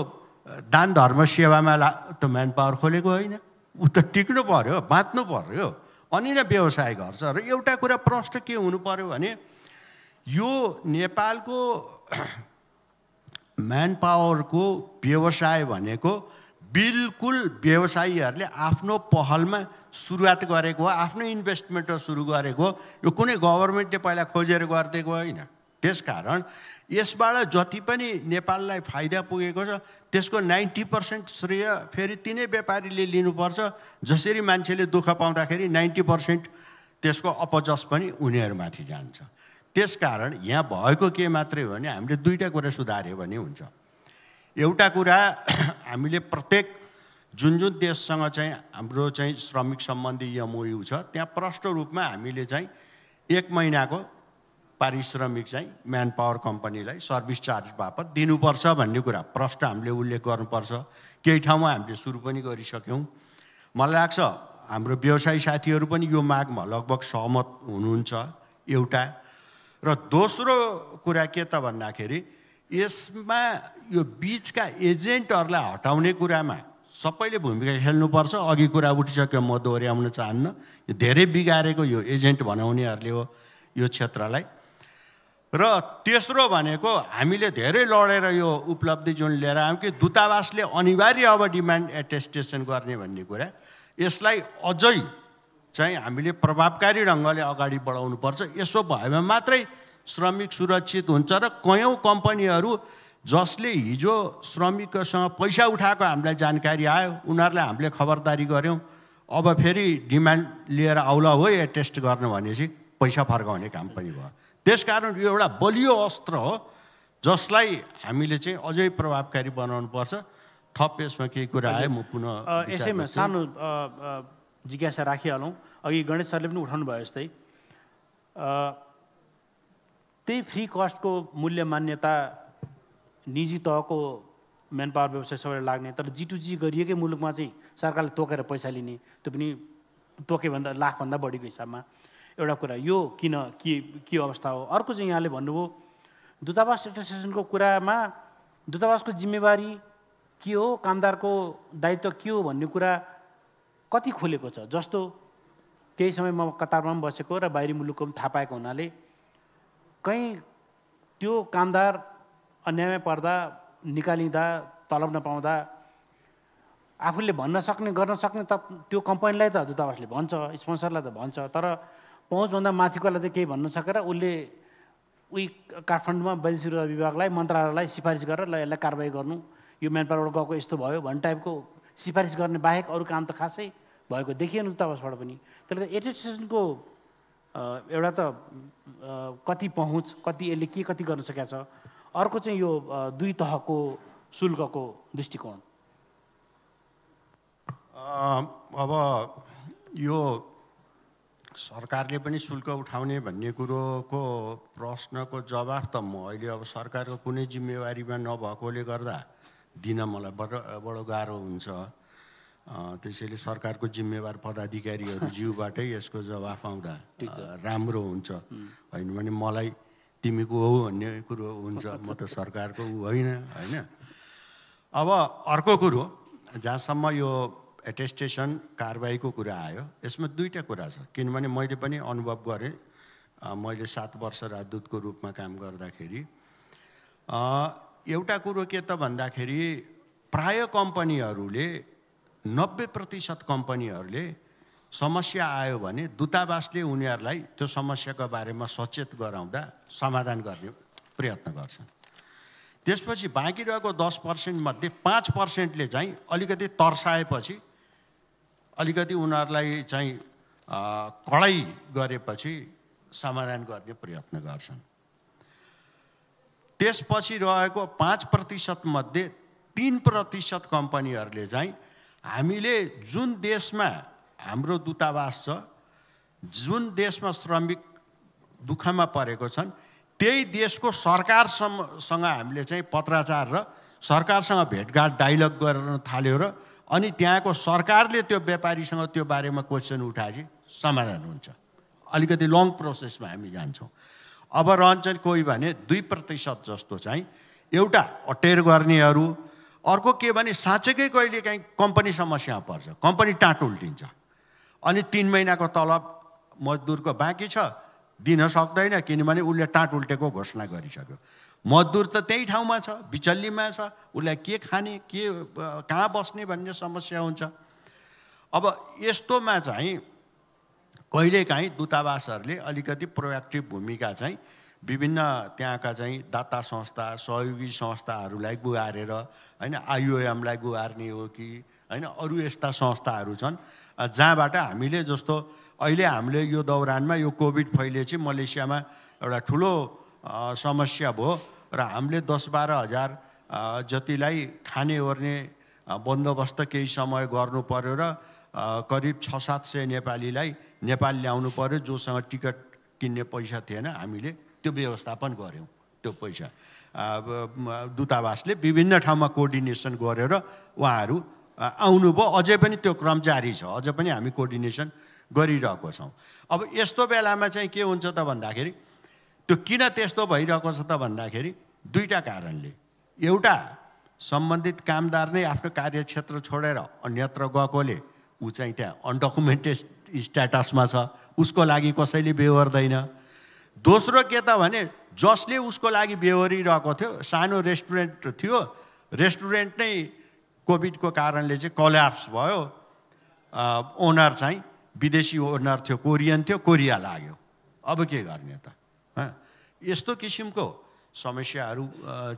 दान धर्म सेवामा ला त्यो म्यान पावर खोलेको होइन ऊ त टिक्नु पऱ्यो बाँच्नु पऱ्यो अनि नै व्यवसाय गर्छ र एउटा कुरा प्रश्न के हुनु पऱ्यो भने यो नेपालको म्यान पावरको व्यवसाय भनेको बिल्कुल व्यवसायीहरूले आफ्नो पहलमा सुरुवात गरेको हो आफ्नो इन्भेस्टमेन्टमा सुरु गरेको हो यो कुनै गभर्मेन्टले पहिला खोजेर गरिदिएको होइन त्यसकारण यसबाट जति पनि नेपाललाई फाइदा पुगेको छ त्यसको नाइन्टी पर्सेन्ट श्रेय फेरि तिनै व्यापारीले लिनुपर्छ जसरी मान्छेले दुःख पाउँदाखेरि नाइन्टी पर्सेन्ट त्यसको अपजस पनि उनीहरूमाथि जान्छ त्यसकारण यहाँ भएको के मात्रै हो भने हामीले दुईवटा कुरा सुधार्यो भने हुन्छ एउटा कुरा हामीले प्रत्येक जुन जुन देशसँग चाहिँ हाम्रो चाहिँ श्रमिक सम्बन्धी एमओयु छ त्यहाँ प्रष्ट रूपमा हामीले चाहिँ एक महिनाको पारिश्रमिक चाहिँ म्यान पावर कम्पनीलाई सर्भिस चार्ज बापत दिनुपर्छ भन्ने कुरा प्रष्ट हामीले उल्लेख गर्नुपर्छ केही ठाउँमा हामीले सुरु पनि गरिसक्यौँ मलाई लाग्छ हाम्रो व्यवसायी साथीहरू पनि यो मागमा लगभग सहमत हुनुहुन्छ एउटा र दोस्रो कुरा के त भन्दाखेरि यसमा यो बिचका एजेन्टहरूलाई हटाउने कुरामा सबैले भूमिका खेल्नुपर्छ अघि कुरा उठिसक्यो म दोहोऱ्याउन चाहन्न धेरै बिगारेको यो एजेन्ट बनाउनेहरूले हो यो क्षेत्रलाई र तेस्रो भनेको हामीले धेरै लडेर यो उपलब्धि जुन लिएर आयौँ कि दूतावासले अनिवार्य अब डिमान्ड एटेस्टेसन गर्ने भन्ने कुरा यसलाई अझै चाहिँ हामीले प्रभावकारी ढङ्गले अगाडि बढाउनु पर्छ यसो भएमा मात्रै श्रमिक सुरक्षित हुन्छ र कयौँ कम्पनीहरू जसले हिजो श्रमिकसँग पैसा उठाएको हामीलाई जानकारी आयो उनीहरूलाई हामीले खबरदारी गऱ्यौँ अब फेरि डिमान्ड लिएर आउला हो एटेस्ट गर्नु भनेपछि पैसा फर्काउने काम पनि भयो त्यसकारण यो एउटा बलियो अस्त्र हो जसलाई हामीले चाहिँ अझै प्रभावकारी बनाउनुपर्छ थप यसमा केही कुरा आयो म पुनः यसैमा सानो जिज्ञासा राखिहालौँ अघि गणेश सरले पनि उठाउनु भयो जस्तै त्यही फ्री कस्टको मूल्य मान्यता निजी तहको म्यान पावर व्यवसाय सबैलाई लाग्ने तर जिटुजी गरिएकै मुलुकमा चाहिँ सरकारले तोकेर पैसा लिने त्यो पनि भन्दा लाखभन्दा बढीको हिसाबमा एउटा कुरा यो किन के के अवस्था हो अर्को चाहिँ यहाँले भन्नुभयो दूतावास एसोसिएसनको कुरामा दूतावासको जिम्मेवारी के हो कामदारको दायित्व के हो भन्ने कुरा कति खोलेको छ जस्तो केही समय म कतारमा पनि बसेको र बाहिरी मुलुकको पनि थाहा पाएको हुनाले कहीँ त्यो कामदार अन्यायमा पर्दा निकालिँदा तलब नपाउँदा आफूले भन्न सक्ने गर्न सक्ने त त्यो कम्पनीलाई त दूतावासले भन्छ स्पोन्सरलाई त भन्छ तर पहुँचभन्दा माथिकोलाई चाहिँ केही भन्न सकेर उसले उही काठमाडौँमा वैदेशिक विभागलाई मन्त्रालयलाई सिफारिस गरेर ल यसलाई कारवाही गर्नु यो म्यान म्यानपावरबाट गएको यस्तो भयो भन्ने टाइपको सिफारिस गर्ने बाहेक अरू काम त खासै भएको देखिएन तबसबाट पनि त्यसले गर्दा एडमिनिस्ट्रेसनको एउटा त कति पहुँच कति यसले के कति गर्न सकेको छ अर्को चाहिँ यो दुई तहको शुल्कको दृष्टिकोण अब यो सरकारले पनि शुल्क उठाउने भन्ने कुरोको प्रश्नको जवाफ त म अहिले अब सरकारको कुनै जिम्मेवारीमा नभएकोले गर्दा दिन मलाई बडो बडो गाह्रो हुन्छ त्यसैले सरकारको जिम्मेवार पदाधिकारीहरू जिउबाटै यसको जवाफ आउँदा राम्रो हुन्छ होइन भने मलाई तिमीको हो भन्ने कुरो हुन्छ म त सरकारको ऊ होइन होइन अब अर्को कुरो जहाँसम्म यो एटेस्टेसन कारवाहीको कुरा आयो यसमा दुईवटा कुरा छ किनभने मैले पनि अनुभव गरेँ मैले सात वर्ष राजदूतको रूपमा काम गर्दाखेरि एउटा कुरो के त भन्दाखेरि प्राय कम्पनीहरूले नब्बे प्रतिशत कम्पनीहरूले समस्या आयो भने दूतावासले उनीहरूलाई त्यो समस्याको बारेमा सचेत गराउँदा समाधान गर्ने प्रयत्न गर्छन् त्यसपछि बाँकी रहेको दस पर्सेन्टमध्ये पाँच पर्सेन्टले चाहिँ अलिकति तर्साएपछि अलिकति उनीहरूलाई चाहिँ कडै गरेपछि समाधान गर्ने प्रयत्न गर्छन् त्यसपछि रहेको पाँच मध्ये तिन प्रतिशत कम्पनीहरूले चाहिँ हामीले जुन देशमा हाम्रो दूतावास छ जुन देशमा श्रमिक दुःखमा परेको छन् त्यही देशको सरकारसँग हामीले चाहिँ पत्राचार र सरकारसँग भेटघाट डाइलग गर्न थाल्यो र अनि त्यहाँको सरकारले त्यो व्यापारीसँग त्यो बारेमा क्वेसन उठाएपछि समाधान हुन्छ अलिकति लङ प्रोसेसमा हामी जान्छौँ अब रहन्छन् कोही भने दुई प्रतिशत जस्तो चाहिँ एउटा अटेर गर्नेहरू अर्को के भने साँच्चैकै कहिले काहीँ कम्पनी समस्या पर्छ कम्पनी टाँट उल्टिन्छ अनि तिन महिनाको तलब मजदुरको बाँकी छ दिन सक्दैन किनभने उसले टाँट उल्टेको घोषणा गरिसक्यो मजदुर त त्यही ठाउँमा छ बिचल्लीमा छ उसलाई के खाने के कहाँ बस्ने भन्ने समस्या हुन्छ अब यस्तोमा चाहिँ कहिलेकाहीँ दूतावासहरूले अलिकति प्रोएक्टिभ भूमिका चाहिँ विभिन्न त्यहाँका चाहिँ दाता संस्था सहयोगी संस्थाहरूलाई गुहारेर होइन आइओएमलाई गुहार्ने हो कि होइन अरू यस्ता संस्थाहरू छन् जहाँबाट हामीले जस्तो अहिले हामीले यो दौरानमा यो कोभिड फैलिएपछि मलेसियामा एउटा ठुलो समस्या भयो र हामीले दस बाह्र हजार जतिलाई खाने खानेओर्ने बन्दोबस्त केही समय गर्नु पर्यो र करिब छ सात सय नेपालीलाई नेपाल ल्याउनु पर्यो जोसँग टिकट किन्ने पैसा थिएन हामीले त्यो व्यवस्थापन गऱ्यौँ त्यो पैसा दूतावासले विभिन्न ठाउँमा कोर्डिनेसन गरेर उहाँहरू आउनुभयो अझै पनि त्यो क्रम जारी छ अझै पनि हामी कोर्डिनेसन गरिरहेको छौँ अब यस्तो बेलामा चाहिँ के हुन्छ त भन्दाखेरि त्यो किन त्यस्तो भइरहेको छ त भन्दाखेरि दुईवटा कारणले एउटा सम्बन्धित कामदार नै आफ्नो कार्यक्षेत्र छोडेर अन्यत्र गएकोले ऊ चाहिँ त्यहाँ अनडकुमेन्टेड स्ट्याटसमा छ उसको लागि कसैले बेहोर्दैन दोस्रो के त भने जसले उसको लागि बेहोरिरहेको थियो सानो रेस्टुरेन्ट थियो रेस्टुरेन्ट नै कोभिडको कारणले चाहिँ कल्याप्स भयो ओनर चाहिँ विदेशी ओनर थियो कोरियन थियो कोरिया लाग्यो अब के गर्ने त यस्तो किसिमको समस्याहरू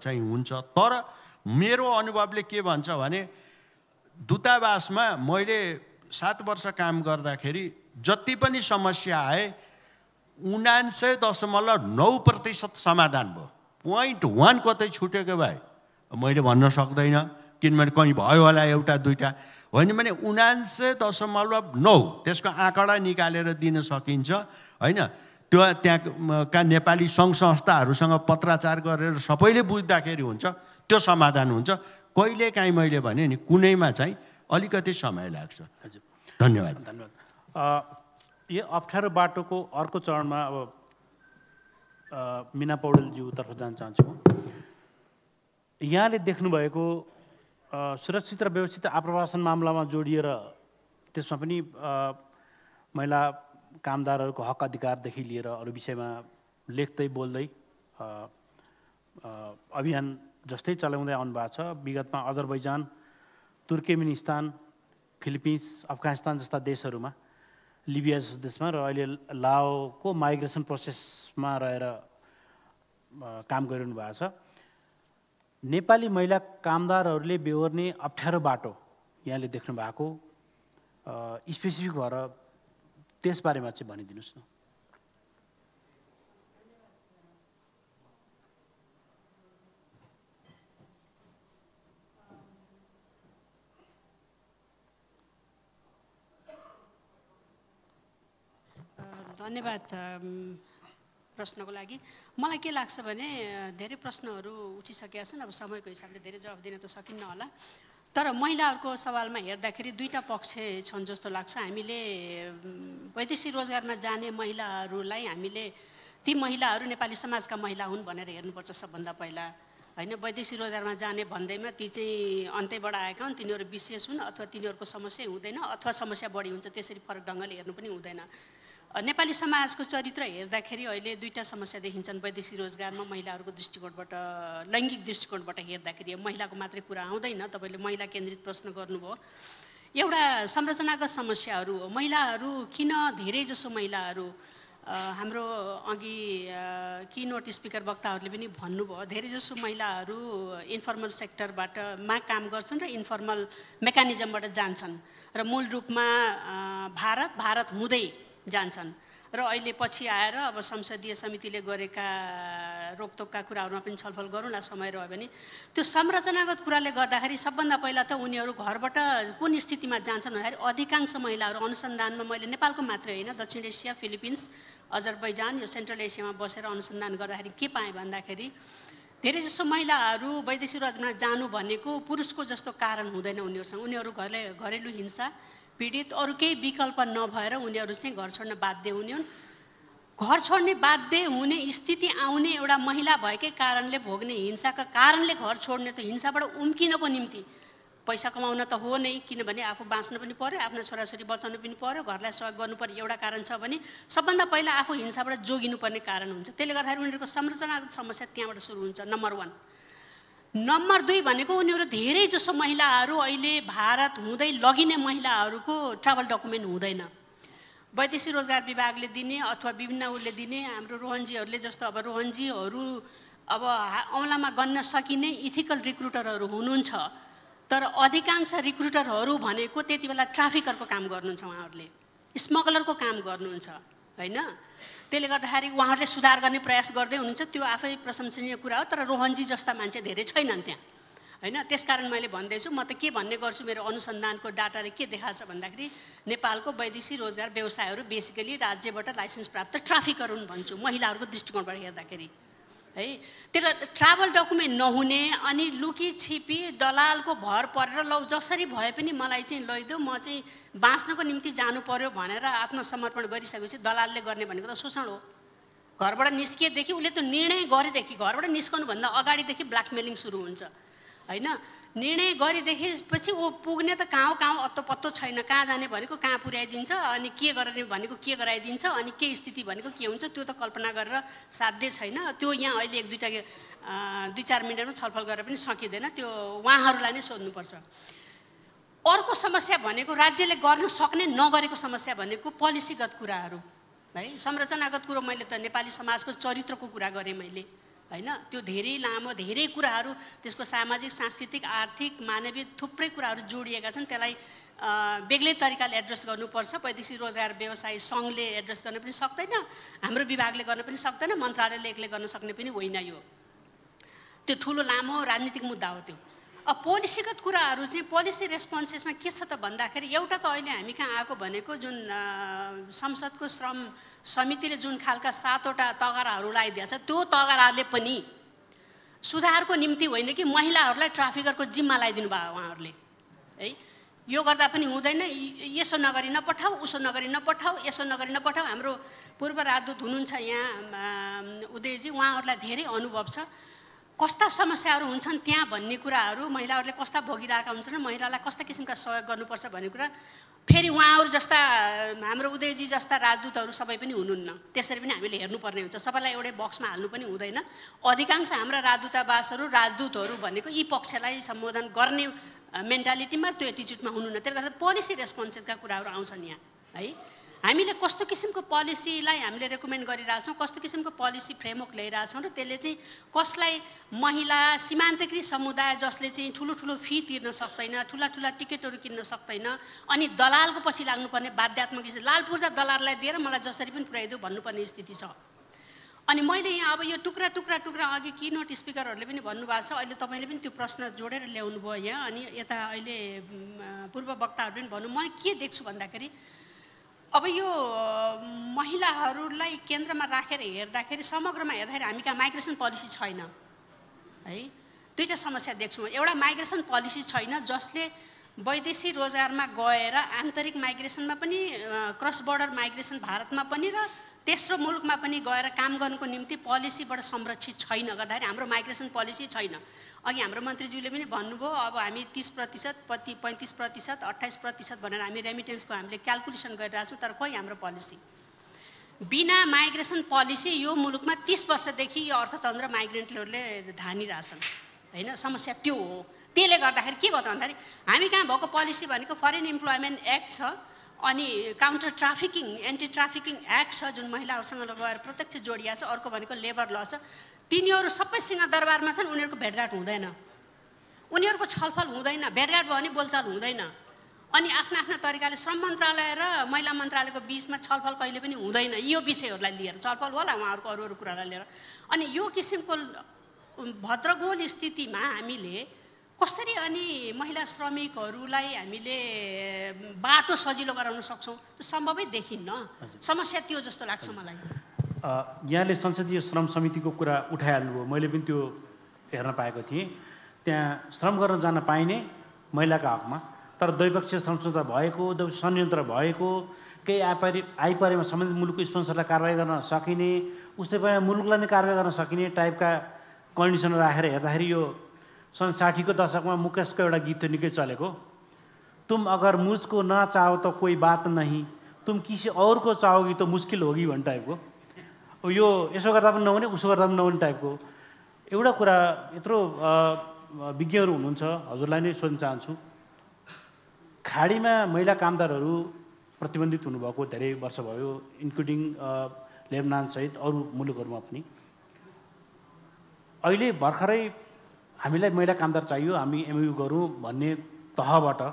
चाहिँ हुन्छ तर मेरो अनुभवले के भन्छ भने दूतावासमा मैले सात वर्ष काम गर्दाखेरि जति पनि समस्या आए उनान्सय दशमलव नौ प्रतिशत समाधान भयो पोइन्ट वान कतै छुटेको भए मैले भन्न सक्दैन किनभने कहीँ भयो होला एउटा दुइटा होइन भने उनान्सय दशमलव नौ त्यसको आँकडा निकालेर दिन सकिन्छ होइन त्यो त्यहाँका नेपाली सङ्घ संस्थाहरूसँग पत्राचार गरेर सबैले बुझ्दाखेरि हुन्छ त्यो समाधान हुन्छ कहिलेकाहीँ मैले भने नि कुनैमा चाहिँ अलिकति समय लाग्छ हजुर धन्यवाद धन्यवाद यो अप्ठ्यारो बाटोको अर्को चरणमा अब मिना पौडेलज्यूतर्फ जान चाहन्छु यहाँले देख्नुभएको सुरक्षित र व्यवस्थित आप्रवासन मामलामा जोडिएर त्यसमा पनि महिला कामदारहरूको हक अधिकारदेखि लिएर अरू विषयमा लेख्दै बोल्दै अभियान जस्तै चलाउँदै आउनुभएको छ विगतमा अजरबैजान तुर्केमिनिस्तान फिलिपिन्स अफगानिस्तान जस्ता देशहरूमा लिबिया जस्तो देशमा र अहिले लाओको माइग्रेसन प्रोसेसमा रहेर काम गरिरहनु भएको छ नेपाली महिला कामदारहरूले बेहोर्ने अप्ठ्यारो बाटो यहाँले देख्नु भएको स्पेसिफिक भएर त्यसबारेमा चाहिँ भनिदिनुहोस् न धन्यवाद प्रश्नको लागि मलाई के लाग्छ भने धेरै प्रश्नहरू उठिसकेका छन् अब समयको हिसाबले धेरै जवाब दिन त सकिन्न होला तर महिलाहरूको सवालमा हेर्दाखेरि दुईवटा पक्ष छन् जस्तो लाग्छ हामीले वैदेशिक रोजगारमा जाने महिलाहरूलाई हामीले ती महिलाहरू नेपाली समाजका महिला हुन् भनेर हेर्नुपर्छ सबभन्दा पहिला होइन वैदेशिक रोजगारमा जाने भन्दैमा ती चाहिँ अन्त्यबाट आएका हुन् तिनीहरू विशेष हुन् अथवा तिनीहरूको समस्या हुँदैन अथवा समस्या बढी हुन्छ त्यसरी फरक ढङ्गले हेर्नु पनि हुँदैन नेपाली समाजको चरित्र हेर्दाखेरि अहिले दुईवटा समस्या देखिन्छन् वैदेशिक रोजगारमा महिलाहरूको दृष्टिकोणबाट लैङ्गिक दृष्टिकोणबाट हेर्दाखेरि महिलाको मात्रै कुरा आउँदैन तपाईँले महिला केन्द्रित प्रश्न गर्नुभयो एउटा संरचनागत समस्याहरू हो महिलाहरू किन धेरैजसो महिलाहरू हाम्रो अघि कि नोट स्पिकर वक्ताहरूले पनि भन्नुभयो धेरैजसो महिलाहरू इन्फर्मल सेक्टरबाट मा काम गर्छन् र इन्फर्मल मेकानिजमबाट जान्छन् र मूल रूपमा भारत भारत हुँदै जान्छन् र अहिले पछि आएर अब संसदीय समितिले गरेका रोकटोकका कुराहरूमा पनि छलफल गरौँला समय रह्यो भने त्यो संरचनागत कुराले गर्दाखेरि सबभन्दा पहिला त उनीहरू घरबाट कुन स्थितिमा जान्छन् भन्दाखेरि अधिकांश महिलाहरू अनुसन्धानमा मैले नेपालको मात्रै होइन दक्षिण एसिया फिलिपिन्स अजरबैजान यो सेन्ट्रल एसियामा बसेर अनुसन्धान गर्दाखेरि के पाएँ भन्दाखेरि धेरैजसो महिलाहरू वैदेशिक राज्यमा जानु भनेको पुरुषको जस्तो कारण हुँदैन उनीहरूसँग उनीहरू घरले घरेलु हिंसा पीडित अरू केही विकल्प नभएर उनीहरू चाहिँ घर छोड्न बाध्य हुने हुन् घर छोड्ने बाध्य हुने स्थिति आउने एउटा महिला भएकै कारणले भोग्ने हिंसाका कारणले घर छोड्ने त हिंसाबाट उम्किनको निम्ति पैसा कमाउन त हो नै किनभने आफू बाँच्न पनि पर्यो आफ्नो छोराछोरी बचाउनु पनि पर्यो घरलाई सहयोग गर्नु पऱ्यो एउटा कारण छ भने सबभन्दा पहिला आफू हिंसाबाट जोगिनुपर्ने कारण हुन्छ त्यसले गर्दाखेरि उनीहरूको संरचनागत समस्या त्यहाँबाट सुरु हुन्छ नम्बर वान नम्बर दुई भनेको उनीहरू धेरै जसो महिलाहरू अहिले भारत हुँदै लगिने महिलाहरूको ट्राभल डकुमेन्ट हुँदैन वैदेशिक रोजगार विभागले दिने अथवा विभिन्न उसले दिने हाम्रो रोहनजीहरूले जस्तो अब रोहनजीहरू अब औँलामा गन्न सकिने इथिकल रिक्रुटरहरू हुनुहुन्छ तर अधिकांश रिक्रुटरहरू भनेको त्यति बेला ट्राफिकरको काम गर्नुहुन्छ उहाँहरूले स्मगलरको काम गर्नुहुन्छ होइन त्यसले गर्दाखेरि उहाँहरूले सुधार गर्ने प्रयास गर्दै हुनुहुन्छ त्यो आफै प्रशंसनीय कुरा हो तर रोहनजी जस्ता मान्छे धेरै छैनन् त्यहाँ होइन त्यसकारण मैले भन्दैछु म त के भन्ने गर्छु मेरो अनुसन्धानको डाटाले के देखाएको छ भन्दाखेरि नेपालको वैदेशिक रोजगार व्यवसायहरू बेसिकली राज्यबाट लाइसेन्स प्राप्त ट्राफिकर हुन् भन्छु महिलाहरूको दृष्टिकोणबाट हेर्दाखेरि है तर ट्राभल डकुमेन्ट नहुने अनि लुकी छिपी दलालको भर परेर लौ जसरी भए पनि मलाई चाहिँ लैदेऊ म चाहिँ बाँच्नको निम्ति जानु पर्यो भनेर आत्मसमर्पण गरिसकेपछि दलालले गर्ने भनेको त शोषण हो घरबाट निस्किएदेखि उसले त निर्णय गरेदेखि घरबाट निस्कनुभन्दा अगाडिदेखि ब्ल्याकमेलिङ सुरु हुन्छ होइन निर्णय गरिदेखि ऊ पुग्ने त कहाँ कहाँ अत्तो पत्तो छैन कहाँ जाने भनेको कहाँ पुर्याइदिन्छ अनि के गर्ने भनेको के गराइदिन्छ अनि के स्थिति भनेको के हुन्छ त्यो त कल्पना गरेर साध्य छैन त्यो यहाँ अहिले एक दुईवटा दुई चार मिनटमा छलफल गरेर पनि सकिँदैन त्यो उहाँहरूलाई नै सोध्नुपर्छ अर्को समस्या भनेको राज्यले गर्न सक्ने नगरेको समस्या भनेको पोलिसीगत कुराहरू है संरचनागत कुरो मैले त नेपाली समाजको चरित्रको कुरा गरेँ मैले होइन त्यो धेरै लामो धेरै कुराहरू त्यसको सामाजिक सांस्कृतिक आर्थिक मानवीय थुप्रै कुराहरू जोडिएका छन् त्यसलाई बेग्लै तरिकाले एड्रेस गर्नुपर्छ वैदेशिक रोजगार व्यवसाय सङ्घले एड्रेस गर्न पनि सक्दैन हाम्रो विभागले गर्न पनि सक्दैन मन्त्रालयले एक्लै गर्न सक्ने पनि होइन यो त्यो ठुलो लामो राजनीतिक मुद्दा हो त्यो अब पोलिसीगत कुराहरू चाहिँ पोलिसी रेस्पोन्सेसमा के छ त भन्दाखेरि एउटा त अहिले हामी कहाँ आएको भनेको जुन संसदको श्रम समितिले जुन खालका सातवटा लगाइदिएको लगाइदिएछ त्यो तगाराले पनि सुधारको निम्ति होइन कि महिलाहरूलाई ट्राफिकरको जिम्मा लगाइदिनु भयो उहाँहरूले है यो गर्दा पनि हुँदैन यसो नगरी नपठाऊ उसो नगरी नपठाऊ यसो नगरी नपठाऊ हाम्रो पूर्व राजदूत हुनुहुन्छ यहाँ उदयजी उहाँहरूलाई धेरै अनुभव छ कस्ता समस्याहरू हुन्छन् त्यहाँ भन्ने कुराहरू महिलाहरूले कस्ता भोगिरहेका हुन्छन् महिलालाई कस्ता किसिमका सहयोग गर्नुपर्छ भन्ने कुरा फेरि उहाँहरू जस्ता हाम्रो उदयजी जस्ता राजदूतहरू सबै पनि हुनुहुन्न त्यसरी पनि हामीले हेर्नुपर्ने हुन्छ सबैलाई एउटै बक्समा हाल्नु पनि हुँदैन अधिकांश हाम्रा राजदूतावासहरू राजदूतहरू भनेको यी पक्षलाई सम्बोधन गर्ने मेन्टालिटीमा त्यो एटिच्युडमा हुनुहुन्न त्यसले गर्दा पोलिसी रेस्पोन्सेसका कुराहरू आउँछन् यहाँ है हामीले कस्तो किसिमको पोलिसीलाई हामीले रेकमेन्ड गरिरहेछौँ कस्तो किसिमको पोलिसी फ्रेमवर्क ल्याइरहेछौँ र त्यसले चाहिँ कसलाई महिला सीमान्तकृत समुदाय जसले चाहिँ ठुलो ठुलो फी तिर्न सक्दैन ठुला ठुला टिकटहरू किन्न सक्दैन अनि दलालको पछि लाग्नुपर्ने बाध्यात्मक लाल पूर्जा दलाललाई दिएर मलाई जसरी पनि पुऱ्याइदेऊ भन्नुपर्ने स्थिति छ अनि मैले यहाँ अब यो टुक्रा टुक्रा टुक्रा अघि कि नोट स्पिकरहरूले पनि भन्नुभएको छ अहिले तपाईँले पनि त्यो प्रश्न जोडेर ल्याउनु भयो यहाँ अनि यता अहिले पूर्व वक्ताहरू पनि भन्नु म के देख्छु भन्दाखेरि अब यो महिलाहरूलाई केन्द्रमा राखेर हेर्दाखेरि समग्रमा हेर्दाखेरि हामी कहाँ माइग्रेसन पोलिसी छैन है दुईवटा समस्या देख्छौँ एउटा माइग्रेसन पोलिसी छैन जसले वैदेशी रोजगारमा गएर आन्तरिक माइग्रेसनमा पनि क्रस बोर्डर माइग्रेसन भारतमा पनि र तेस्रो मुलुकमा पनि गएर काम गर्नुको निम्ति पोलिसीबाट संरक्षित छैन गर्दाखेरि हाम्रो माइग्रेसन पोलिसी छैन अघि हाम्रो मन्त्रीज्यूले पनि भन्नुभयो अब हामी तिस प्रतिशत प्रति पैँतिस प्रतिशत अट्ठाइस प्रतिशत भनेर हामी रेमिटेन्सको हामीले क्यालकुलेसन गरिरहेछौँ तर खोइ हाम्रो पोलिसी बिना माइग्रेसन पोलिसी यो मुलुकमा तिस वर्षदेखि यो अर्थतन्त्र माइग्रेन्टहरूले धानिरहेछन् होइन समस्या त्यो हो त्यसले गर्दाखेरि के भयो त भन्दाखेरि हामी कहाँ भएको पोलिसी भनेको फरेन इम्प्लोइमेन्ट एक्ट छ अनि counter trafficking anti trafficking act छ जुन महिलाहरूसँग गएर प्रत्यक्ष जोडिया छ अर्को भनेको लेबर ल छ तिनीहरू सबै दरबारमा छन् उनीहरूको भेटघाट हुँदैन उनीहरूको छलफल हुँदैन भेटघाट भयो भने बोलचाल हुँदैन अनि आफ्नो आफ्ना तरिकाले श्रम मन्त्रालय र महिला मन्त्रालयको बिचमा छलफल कहिले पनि हुँदैन यो विषयहरूलाई लिएर छलफल होला उहाँहरूको अरू अरू कुरालाई लिएर अनि यो किसिमको भद्रगोल स्थितिमा हामीले कसरी अनि महिला श्रमिकहरूलाई हामीले बाटो सजिलो गराउन सक्छौँ त्यो सम्भवै देखिन्न समस्या त्यो जस्तो लाग्छ मलाई यहाँले संसदीय श्रम समितिको कुरा उठाइहाल्नुभयो मैले पनि त्यो हेर्न पाएको थिएँ त्यहाँ श्रम गर्न जान पाइने महिलाको हकमा तर द्विपक्षीय श्रम भएको संयन्त्र भएको केही आइपरि आइपरेमा सम्बन्धित मुलुकको स्पोन्सरलाई कारवाही गर्न सकिने उस्तै पनि मुलुकलाई नै कारवाही गर्न सकिने टाइपका कन्डिसन राखेर हेर्दाखेरि यो सन् साठीको दशकमा मुकेशको एउटा गीत निकै चलेको तुम अगर मुजको नचाहो त कोही बात नहीँ तुम किसी औरको चाहोगी त मुस्किल हो कि भन्ने टाइपको यो यसो गर्दा पनि नहुने उसो गर्दा पनि नहुने टाइपको एउटा कुरा यत्रो विज्ञहरू हुनुहुन्छ हजुरलाई नै सोध्न चाहन्छु खाडीमा महिला कामदारहरू प्रतिबन्धित हुनुभएको धेरै वर्ष भयो इन्क्लुडिङ सहित अरू मुलुकहरूमा पनि अहिले भर्खरै हामीलाई महिला कामदार चाहियो हामी एमयु गरौँ भन्ने तहबाट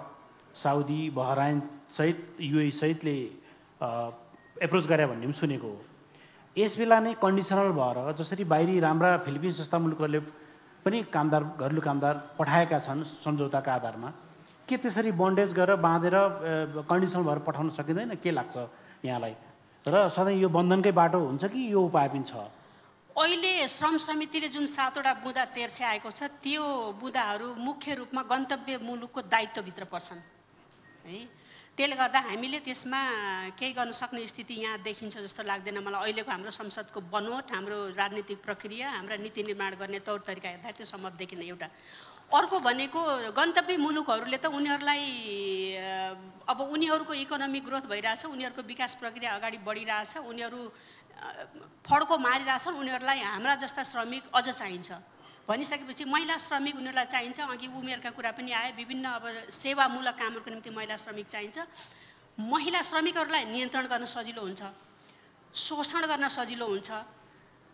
साउदी बहराइनसहित युएसहितले एप्रोच गरे भन्ने पनि सुनेको हो यस बेला नै कन्डिसनल भएर जसरी बाहिरी राम्रा फिलिपिन्स जस्ता मुलुकहरूले पनि कामदार घरेलु कामदार पठाएका छन् सम्झौताका आधारमा के त्यसरी बन्डेज गरेर बाँधेर कन्डिसनल भएर पठाउन सकिँदैन के लाग्छ यहाँलाई र सधैँ यो बन्धनकै बाटो हुन्छ कि यो उपाय पनि छ अहिले श्रम समितिले जुन सातवटा बुँदा तेर्से आएको छ त्यो बुँदाहरू मुख्य रूपमा गन्तव्य मुलुकको दायित्वभित्र पर्छन् है त्यसले गर्दा हामीले त्यसमा केही गर्न सक्ने स्थिति यहाँ देखिन्छ जस्तो लाग्दैन मलाई अहिलेको हाम्रो संसदको बनोट हाम्रो राजनीतिक प्रक्रिया हाम्रा नीति निर्माण गर्ने तौर तरिका हेर्दा त्यो सम्भव देखिन एउटा अर्को भनेको गन्तव्य मुलुकहरूले त उनीहरूलाई अब उनीहरूको इकोनोमिक ग्रोथ भइरहेछ उनीहरूको विकास प्रक्रिया अगाडि बढिरहेछ उनीहरू फड्को मारिरहेछन् उनीहरूलाई हाम्रा जस्ता श्रमिक अझ चाहिन्छ भनिसकेपछि महिला श्रमिक उनीहरूलाई चाहिन्छ अघि उमेरका कुरा पनि आए विभिन्न अब सेवामूलक कामहरूको निम्ति महिला श्रमिक चाहिन्छ महिला श्रमिकहरूलाई नियन्त्रण गर्न सजिलो हुन्छ शोषण गर्न सजिलो हुन्छ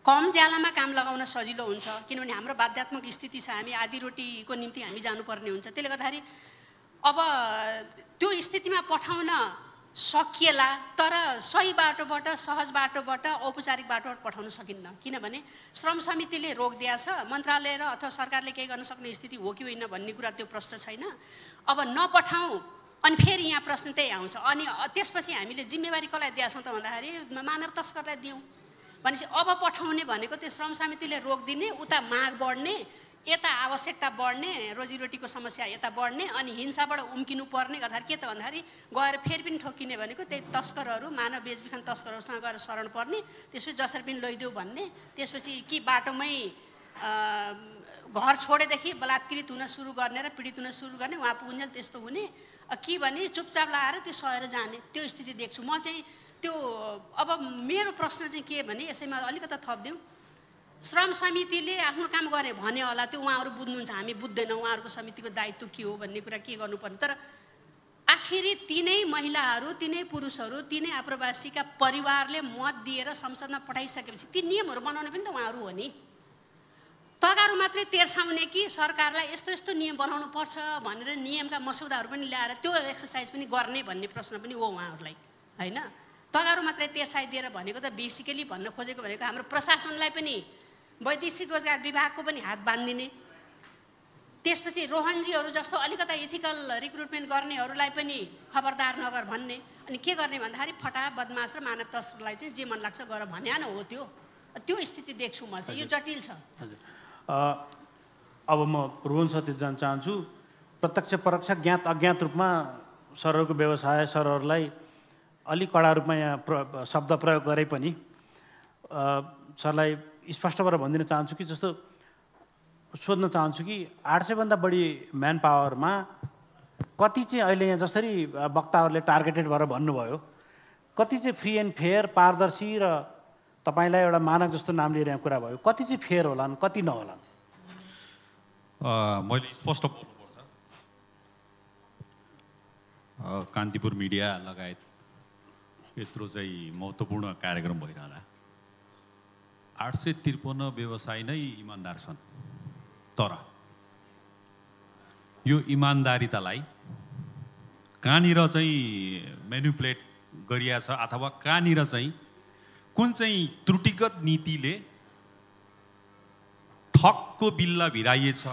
कम ज्यालामा काम लगाउन सजिलो हुन्छ किनभने हाम्रो बाध्यात्मक स्थिति छ हामी आधी रोटीको निम्ति हामी जानुपर्ने हुन्छ त्यसले गर्दाखेरि अब त्यो स्थितिमा पठाउन सकिएला तर सही बाटोबाट सहज बाटोबाट औपचारिक बाटोबाट पठाउन सकिन्न किनभने श्रम समितिले रोक दिया छ मन्त्रालय र अथवा सरकारले केही गर्न सक्ने स्थिति हो कि होइन भन्ने कुरा त्यो प्रश्न छैन अब नपठाउँ अनि फेरि यहाँ प्रश्न त्यही आउँछ अनि त्यसपछि हामीले जिम्मेवारी कसलाई दिएछौँ त भन्दाखेरि मानव तस्करलाई दिउँ भनेपछि अब पठाउने भनेको त्यो श्रम समितिले रोक दिने उता माग बढ्ने यता आवश्यकता बढ्ने रोजीरोटीको समस्या यता बढ्ने अनि हिंसाबाट उम्किनु पर्ने गर्दाखेरि के त भन्दाखेरि गएर फेरि पनि ठोकिने भनेको त्यही तस्करहरू मानव बेचबिखन तस्करहरूसँग गएर शरण पर्ने त्यसपछि जसरी पनि लैदेऊ भन्ने त्यसपछि कि बाटोमै घर छोडेदेखि बलात्कृत हुन सुरु गर्ने र पीडित हुन सुरु गर्ने उहाँ पुगुन्जेल त्यस्तो हुने कि भने चुपचाप लगाएर त्यो सहेर जाने त्यो स्थिति देख्छु म चाहिँ त्यो अब मेरो प्रश्न चाहिँ के भने यसैमा अलिकता थपिदिउँ श्रम समितिले आफ्नो काम गरे भने होला त्यो उहाँहरू बुझ्नुहुन्छ हामी बुझ्दैनौँ उहाँहरूको समितिको दायित्व के हो भन्ने कुरा के गर्नुपर्ने तर आखिरी तिनै महिलाहरू तिनै पुरुषहरू तिनै आप्रवासीका परिवारले मत दिएर संसदमा पठाइसकेपछि ती नियमहरू बनाउने पनि त उहाँहरू हो नि तगारो मात्रै तेर्साउने कि सरकारलाई यस्तो यस्तो नियम बनाउनु पर्छ भनेर नियमका मसौदाहरू पनि ल्याएर त्यो एक्सर्साइज पनि गर्ने भन्ने प्रश्न पनि हो उहाँहरूलाई होइन तगारो मात्रै तेर्साइदिएर भनेको त बेसिकली भन्न खोजेको भनेको हाम्रो प्रशासनलाई पनि वैदेशिक रोजगार विभागको पनि हात बाँधिदिने त्यसपछि रोहनजीहरू जस्तो अलिकता इथिकल रिक्रुटमेन्ट गर्नेहरूलाई पनि खबरदार नगर भन्ने अनि के गर्ने भन्दाखेरि फटा बदमास र मानव तस्करलाई चाहिँ जे मन लाग्छ गर भन्या न हो त्यो त्यो स्थिति देख्छु म चाहिँ यो जटिल छ अब म रोहन सत्य जान चाहन्छु प्रत्यक्ष परोक्ष ज्ञात अज्ञात रूपमा सरहरूको व्यवसाय सरहरूलाई अलिक कडा रूपमा यहाँ प्र शब्द प्रयोग गरे पनि सरलाई स्पष्ट स्पष्टबाट भनिदिन चाहन्छु कि जस्तो सोध्न चाहन्छु कि आठ सयभन्दा बढी म्यान पावरमा कति चाहिँ अहिले यहाँ जसरी वक्ताहरूले टार्गेटेड भएर भन्नुभयो कति चाहिँ फ्री एन्ड फेयर पारदर्शी र तपाईँलाई एउटा मानक जस्तो नाम लिएर यहाँ कुरा भयो कति चाहिँ फेयर होलान् कति नहोलान् मैले स्पष्ट बोल्नुपर्छ कान्तिपुर मिडिया लगायत यत्रो चाहिँ महत्त्वपूर्ण कार्यक्रम भइरहला आठ सय त्रिपन्न व्यवसाय नै इमान्दार छन् तर यो इमान्दारितालाई कहाँनिर चाहिँ मेन्युप्लेट गरिया छ अथवा कहाँनिर चाहिँ कुन चाहिँ त्रुटिगत नीतिले ठकको बिल्ला भिराइएछ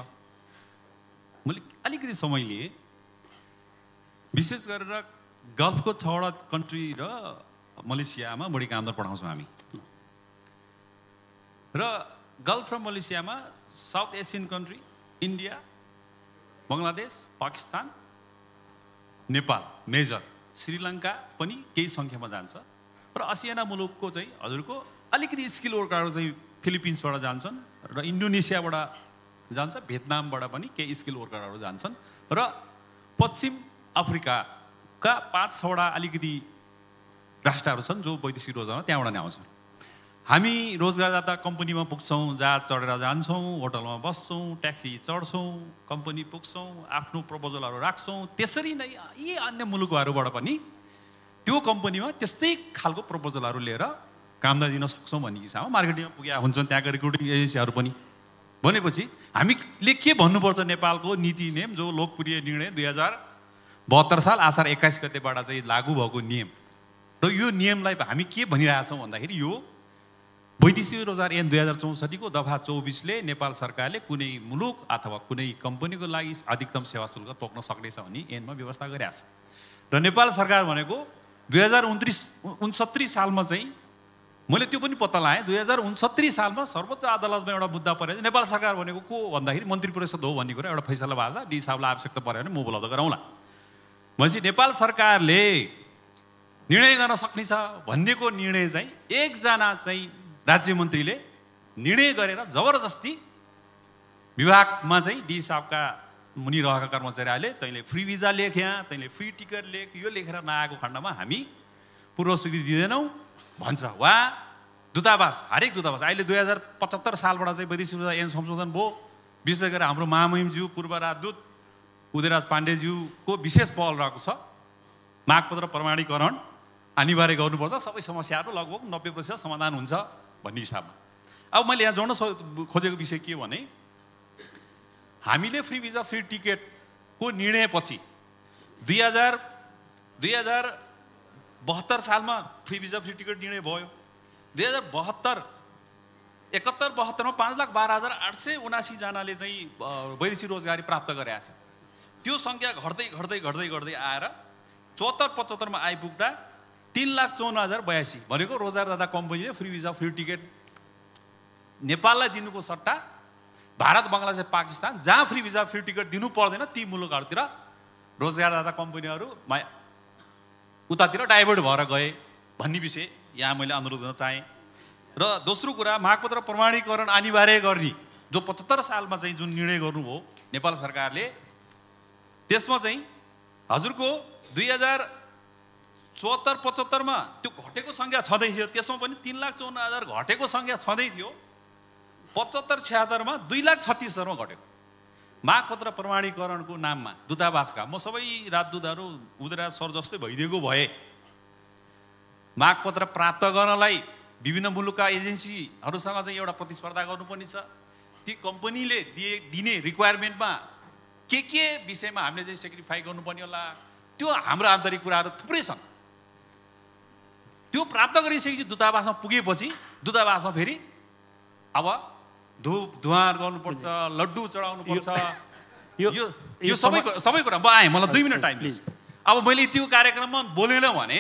मैले अलिकति समय लिएँ विशेष गरेर गल्फको छवटा कन्ट्री र मलेसियामा बढी कामदार पठाउँछौँ हामी र गल्फ र मलेसियामा South Asian country India Bangladesh Pakistan Nepal major Sri Lanka पनि केही सङ्ख्यामा जान्छ र असियाना मुलुकको चाहिँ हजुरको अलिकति स्किल वर्करहरू चाहिँ फिलिपिन्सबाट जान्छन् र इन्डोनेसियाबाट जान्छ भियतनामबाट पनि केही स्किल वर्करहरू जान्छन् र पश्चिम अफ्रिकाका पाँच छवटा अलिकति राष्ट्रहरू छन् जो वैदेशिक रोजगारमा त्यहाँबाट नै आउँछन् हामी रोजगारदाता कम्पनीमा पुग्छौँ जहाज चढेर जान्छौँ होटलमा बस्छौँ ट्याक्सी चढ्छौँ कम्पनी पुग्छौँ आफ्नो प्रपोजलहरू राख्छौँ त्यसरी नै यी अन्य मुलुकहरूबाट पनि त्यो कम्पनीमा त्यस्तै खालको प्रपोजलहरू लिएर कामदा दिन सक्छौँ भन्ने हिसाबमा मार्केटिङमा पुगेका हुन्छन् त्यहाँको रिक्रुटिङ एजेन्सीहरू पनि भनेपछि हामीले के भन्नुपर्छ नेपालको नीति नियम जो लोकप्रिय निर्णय दुई हजार बहत्तर साल आसार एक्काइस गतेबाट चाहिँ लागू भएको नियम र यो नियमलाई हामी के भनिरहेछौँ भन्दाखेरि यो वैदेशिक रोजगार ऐन दुई हजार चौसठीको दफा चौबिसले नेपाल सरकारले कुनै मुलुक अथवा कुनै कम्पनीको लागि अधिकतम सेवा शुल्क तोक्न सक्नेछ भन्ने एनमा व्यवस्था गरेका छ र नेपाल सरकार भनेको दुई हजार उन्तिस उन्सत्तरी सालमा चाहिँ मैले त्यो पनि पत्ता लगाएँ दुई हजार उन्सत्तरी सालमा सर्वोच्च अदालतमा एउटा मुद्दा परेर नेपाल सरकार भनेको को भन्दाखेरि मन्त्री परिषद हो भन्ने कुरा एउटा फैसला भएको छ डी हिसाबलाई आवश्यकता पऱ्यो भने म उपलब्ध गराउँला भनेपछि नेपाल सरकारले निर्णय गर्न सक्नेछ भन्नेको निर्णय चाहिँ एकजना चाहिँ राज्य मन्त्रीले निर्णय गरेर जबरजस्ती विभागमा चाहिँ डी साहबका मुनि रहेका कर्मचारीहरूले तैँले फ्री भिजा लेख यहाँ तैँले फ्री टिकट लेख यो लेखेर नआएको खण्डमा हामी पूर्व स्वीकृति दिँदैनौँ भन्छ वा दूतावास हरेक दूतावास अहिले दुई हजार पचहत्तर सालबाट चाहिँ वैदेशिक एन संशोधन भयो विशेष गरेर हाम्रो महामहिमज्यू पूर्व राजदूत उदयराज पाण्डेज्यूको विशेष पहल रहेको छ मागपत्र प्रमाणीकरण अनिवार्य गर्नुपर्छ सबै समस्याहरू लगभग नब्बे प्रतिशत समाधान हुन्छ भन्ने हिसाबमा अब मैले यहाँ जोड्न खोजेको विषय के भने हामीले फ्री भिजा फ्री टिकटको निर्णयपछि दुई हजार दुई हजार बहत्तर सालमा फ्री भिजा फ्री टिकट निर्णय भयो दुई हजार बहत्तर एकहत्तर बहत्तरमा पाँच लाख बाह्र हजार आठ सय उनासीजनाले चाहिँ वैदेशिक रोजगारी प्राप्त गरेका थियो त्यो सङ्ख्या घट्दै घट्दै घट्दै घट्दै आएर चौहत्तर पचहत्तरमा आइपुग्दा तिन लाख चौन्न हजार बयासी भनेको रोजार दादा कम्पनीले फ्री भिजा फ्री टिकट नेपाललाई दिनुको सट्टा भारत बङ्गलादेश पाकिस्तान जहाँ फ्री भिजा फ्री टिकट दिनु पर्दैन ती मुलुकहरूतिर रोजगारदाता कम्पनीहरू उतातिर डाइभर्ट भएर गए भन्ने विषय यहाँ मैले अनुरोध गर्न चाहेँ र दोस्रो कुरा मागपत्र प्रमाणीकरण अनिवार्य गर्ने जो पचहत्तर सालमा चाहिँ जुन निर्णय गर्नुभयो नेपाल सरकारले त्यसमा चाहिँ हजुरको दुई हजार चौहत्तर पचहत्तरमा त्यो घटेको सङ्ख्या छँदै थियो त्यसमा पनि तिन लाख चौन्न हजार घटेको सङ्ख्या छँदै थियो पचहत्तर छ्यात्तरमा दुई लाख छत्तिस हजारमा घटेको मागपत्र प्रमाणीकरणको नाममा दूतावासका म सबै राजदूतहरू उदरा सर जस्तै भइदिएको भए मागपत्र प्राप्त गर्नलाई विभिन्न मुलुकका एजेन्सीहरूसँग चाहिँ एउटा प्रतिस्पर्धा गर्नुपर्ने छ ती कम्पनीले दिए दिने रिक्वायरमेन्टमा के के विषयमा हामीले चाहिँ सेक्रिफाई गर्नुपर्ने होला त्यो हाम्रो आन्तरिक कुराहरू थुप्रै छन् त्यो प्राप्त गरिसकेपछि दूतावासमा पुगेपछि दूतावासमा फेरि अब धुप धुवार गर्नुपर्छ लड्डु चढाउनुपर्छ यो यो सबै सबै कुरा म आएँ मलाई दुई मिनट टाइम अब मैले त्यो कार्यक्रममा बोलेन भने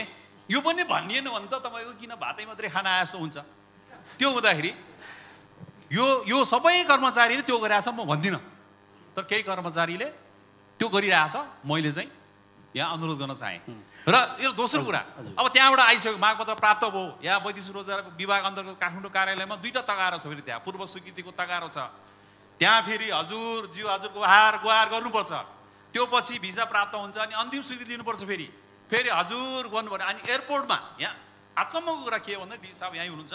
यो पनि भनिएन भने त तपाईँको किन भातै मात्रै खाना आए जस्तो हुन्छ त्यो हुँदाखेरि यो यो सबै कर्मचारीले त्यो गरिरहेछ म भन्दिनँ तर केही कर्मचारीले त्यो गरिरहेछ मैले चाहिँ यहाँ अनुरोध गर्न चाहेँ र यो दोस्रो कुरा अब त्यहाँबाट आइसक्यो मागपत्र प्राप्त भयो यहाँ वैदेशिक रोजगार विभाग अन्तर्गत काठमाडौँ कार्यालयमा दुईवटा तगारो छ फेरि त्यहाँ पूर्व स्वीकृतिको तगारो छ त्यहाँ फेरि हजुर जिउ हजुरको हार गुहार गर्नुपर्छ त्यो पछि भिसा प्राप्त हुन्छ अनि अन्तिम स्वीकृति लिनुपर्छ फेरि फेरि हजुर गर्नु पऱ्यो अनि एयरपोर्टमा यहाँ अचम्मको कुरा के भन्दा बिजी साहब यहीँ हुनुहुन्छ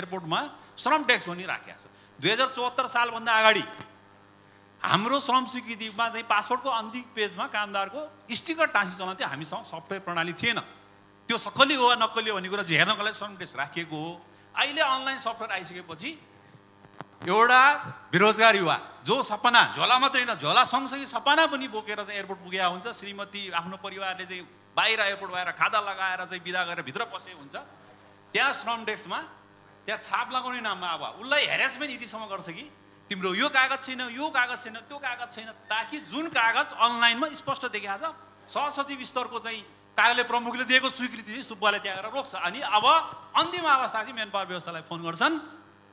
एयरपोर्टमा श्रम ट्याक्स पनि राखिएको छ दुई हजार चौहत्तर सालभन्दा अगाडि हाम्रो श्रम स्वीकृतिमा चाहिँ पासपोर्टको अन्तिम पेजमा कामदारको स्टिकर टाँसी चलाउँथ्यो हामीसँग सफ्टवेयर प्रणाली थिएन त्यो सक्कली हो वा नक्कली हो भन्ने कुरा चाहिँ हेर्नको लागि श्रम डेस्क राखिएको हो अहिले अनलाइन सफ्टवेयर आइसकेपछि एउटा बेरोजगार युवा जो सपना झोला मात्रै होइन झोला सँगसँगै सपना पनि बोकेर चाहिँ एयरपोर्ट पुगेका हुन्छ श्रीमती आफ्नो परिवारले चाहिँ बाहिर एयरपोर्ट भएर खादा लगाएर चाहिँ बिदा गरेर भित्र पसेको हुन्छ त्यहाँ श्रम डेस्कमा त्यहाँ छाप लगाउने नाममा अब उसलाई हेरेसमेन्ट यतिसम्म गर्छ कि तिम्रो यो कागज छैन यो कागज छैन त्यो कागज छैन ताकि जुन कागज अनलाइनमा स्पष्ट देखिहाल्छ सहसचिव स्तरको चाहिँ कार्यालय प्रमुखले दिएको स्वीकृति चाहिँ सुब्बालाई त्यहाँ गएर रोक्छ अनि अब अन्तिम अवस्था चाहिँ मेन पावर व्यवस्थालाई फोन गर्छन्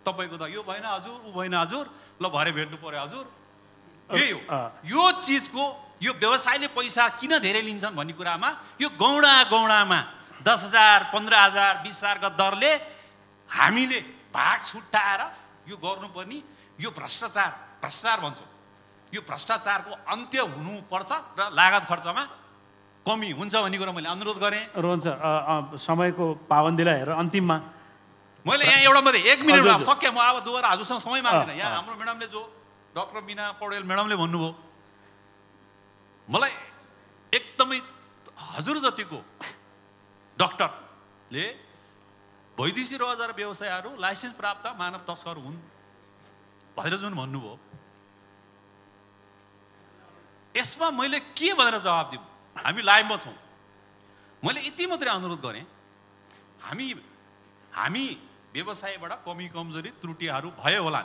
तपाईँको त यो भएन हजुर ऊ भएन हजुर ल भरे भेट्नु पऱ्यो हजुर यही हो यो चिजको यो व्यवसायले पैसा किन धेरै लिन्छन् भन्ने कुरामा यो गौडा गौडामा दस हजार पन्ध्र हजार बिस हजारको दरले हामीले भाग छुट्टाएर यो गर्नुपर्ने यो भ्रष्टाचार भ्रष्टाचार भन्छौँ यो भ्रष्टाचारको अन्त्य हुनुपर्छ र लागत खर्चमा कमी हुन्छ भन्ने कुरा मैले अनुरोध गरेँ रोन्छ समयको पाबन्दीलाई हेरेर अन्तिममा मैले यहाँ एउटा मात्रै एक मिनट सकेँ म अब दुवार हजुरसँग समय माग्दिनँ यहाँ हाम्रो म्याडमले जो डक्टर बिना पौडेल म्याडमले भन्नुभयो मलाई एकदमै हजुर जतिको डक्टरले वैदेशी रोजगार व्यवसायहरू लाइसेन्स प्राप्त मानव तस्कर हुन् भनेर जुन भन्नुभयो यसमा मैले के भनेर जवाब दिउँ हामी लाइभमा छौँ मैले यति मात्रै अनुरोध गरेँ हामी हामी व्यवसायबाट कमी कमजोरी त्रुटिहरू भयो होला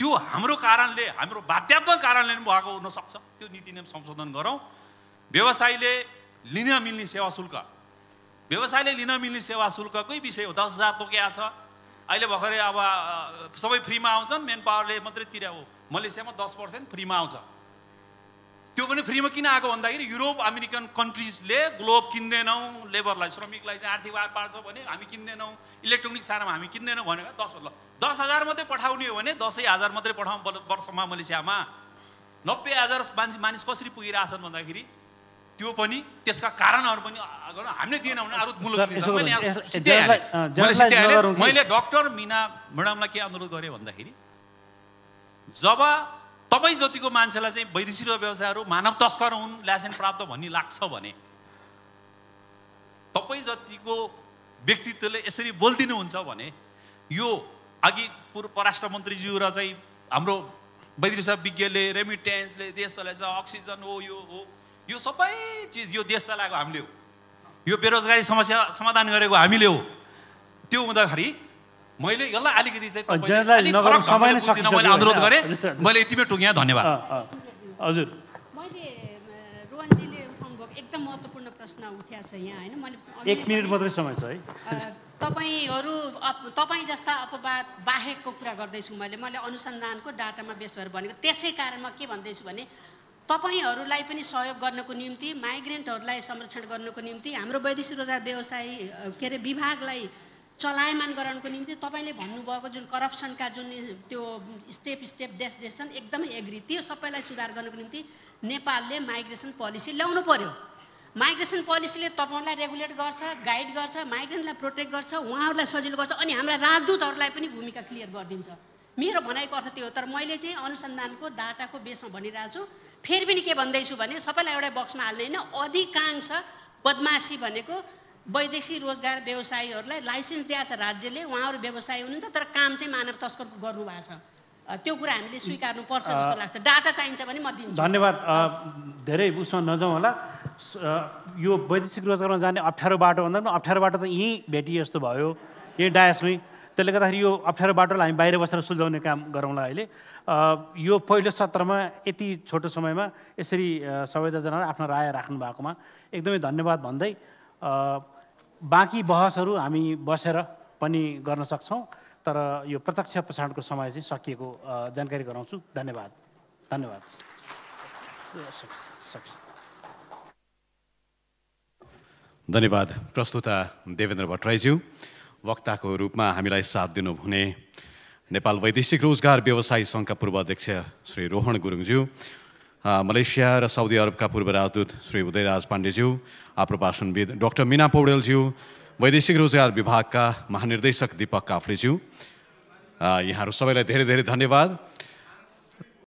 त्यो हाम्रो कारणले हाम्रो बाध्यात्मक कारणले पनि भएको हुनसक्छ त्यो नीति नियम संशोधन गरौँ व्यवसायले लिन मिल्ने सेवा शुल्क व्यवसायले लिन मिल्ने सेवा शुल्ककै विषय हो दस हजार तोकिया छ अहिले भर्खरै अब सबै फ्रीमा आउँछन् मेन पावरले मात्रै तिर्या हो मलेसियामा दस पर्सेन्ट फ्रीमा आउँछ त्यो पनि फ्रीमा किन आएको भन्दाखेरि युरोप अमेरिकन कन्ट्रिजले ग्लोब किन्दैनौँ लेबरलाई श्रमिकलाई चाहिँ आर्थिक वार पार्छ भने हामी किन्दैनौँ इलेक्ट्रोनिक सारामा हामी किन्दैनौँ भनेर दस ल दस हजार मात्रै पठाउने हो भने दसै हजार मात्रै पठाउँ वर्षमा मलेसियामा नब्बे हजार मान्छे मानिस कसरी पुगिरहेछन् भन्दाखेरि त्यो पनि त्यसका कारणहरू पनि हामीले दिएन भने अरू मैले डक्टर मिना म्याडमलाई के अनुरोध गरेँ भन्दाखेरि जब तपाईँ जतिको मान्छेलाई चाहिँ वैदेशिक व्यवसायहरू मानव तस्कर हुन् लाइसेन्स प्राप्त भन्ने लाग्छ भने तपाईँ जतिको व्यक्तित्वले यसरी बोलिदिनुहुन्छ भने यो अघि पूर्व परराष्ट्र मन्त्रीज्यू र चाहिँ हाम्रो वैदेशिक विज्ञले रेमिटेन्सले देश चलाइछ अक्सिजन हो यो हो यो सबै चिज यो देश चलाएको हामीले हो यो बेरोजगारी समस्या समाधान गरेको हामीले हो त्यो हुँदाखेरि मैले यसलाई अलिकति चाहिँ मैले अनुरोध गरेँ मैले यतिमै टुङ्गेँ धन्यवाद हजुर मैले एकदम महत्त्वपूर्ण प्रश्न उठाएको छ यहाँ होइन मैले एक मिनट मात्रै समय छ है तपाईँहरू तपाईँ जस्ता अपवाद बाहेकको कुरा गर्दैछु मैले मैले अनुसन्धानको डाटामा बेस भएर भनेको त्यसै कारण म के भन्दैछु भने तपाईँहरूलाई पनि सहयोग गर्नको निम्ति माइग्रेन्टहरूलाई संरक्षण गर्नको निम्ति हाम्रो वैदेशिक रोजगार व्यवसाय के अरे विभागलाई चलायमान गराउनको निम्ति तपाईँले भन्नुभएको जुन करप्सनका जुन त्यो स्टेप स्टेप देश देश छन् एकदमै एग्री त्यो सबैलाई सुधार गर्नको निम्ति नेपालले माइग्रेसन पोलिसी ल्याउनु पर्यो माइग्रेसन पोलिसीले तपाईँहरूलाई रेगुलेट गर्छ गाइड गर्छ माइग्रेन्टलाई प्रोटेक्ट गर्छ उहाँहरूलाई सजिलो गर्छ अनि हाम्रा राजदूतहरूलाई पनि भूमिका क्लियर गरिदिन्छ मेरो भनाइको अर्थ त्यो हो तर मैले चाहिँ अनुसन्धानको डाटाको बेसमा भनिरहेको छु फेरि पनि के भन्दैछु भने सबैलाई एउटै बक्समा हाल्ने होइन अधिकांश बदमासी भनेको वैदेशिक रोजगार व्यवसायीहरूलाई लाइसेन्स दिएको छ राज्यले उहाँहरू व्यवसायी हुनुहुन्छ तर काम चाहिँ मानव तस्कर गर्नुभएको छ त्यो कुरा हामीले स्वीकार्नुपर्छ जस्तो लाग्छ डाटा चाहिन्छ भने म दिन्छु धन्यवाद धेरै उसमा नजाउँ होला यो वैदेशिक रोजगारमा जाने अप्ठ्यारो बाटो भन्दा पनि अप्ठ्यारो बाटो त यहीँ भेटिए जस्तो भयो यहीँ डायसमै त्यसले गर्दाखेरि यो अप्ठ्यारो बाटोलाई हामी बाहिर बसेर सुल्झाउने काम गरौँला अहिले यो पहिलो सत्रमा यति छोटो समयमा यसरी सबैजनाले आफ्नो राय राख्नु भएकोमा एकदमै धन्यवाद भन्दै बाँकी बहसहरू हामी बसेर पनि गर्न सक्छौँ तर यो प्रत्यक्ष प्रसारणको समय चाहिँ सकिएको जानकारी गराउँछु धन्यवाद धन्यवाद धन्यवाद प्रस्तुता देवेन्द्र भट्टराईज्यू वक्ताको रूपमा हामीलाई साथ दिनुहुने नेपाल वैदेशिक रोजगार व्यवसाय सङ्घका अध्यक्ष श्री रोहन गुरुङज्यू मलेसिया र साउदी अरबका पूर्व राजदूत श्री उदयराज पाण्डेज्यू आप्रभाषणविद डाक्टर मिना पौडेलज्यू वैदेशिक रोजगार विभागका महानिर्देशक दिपक काफ्लेज्यू यहाँहरू सबैलाई धेरै धेरै धन्यवाद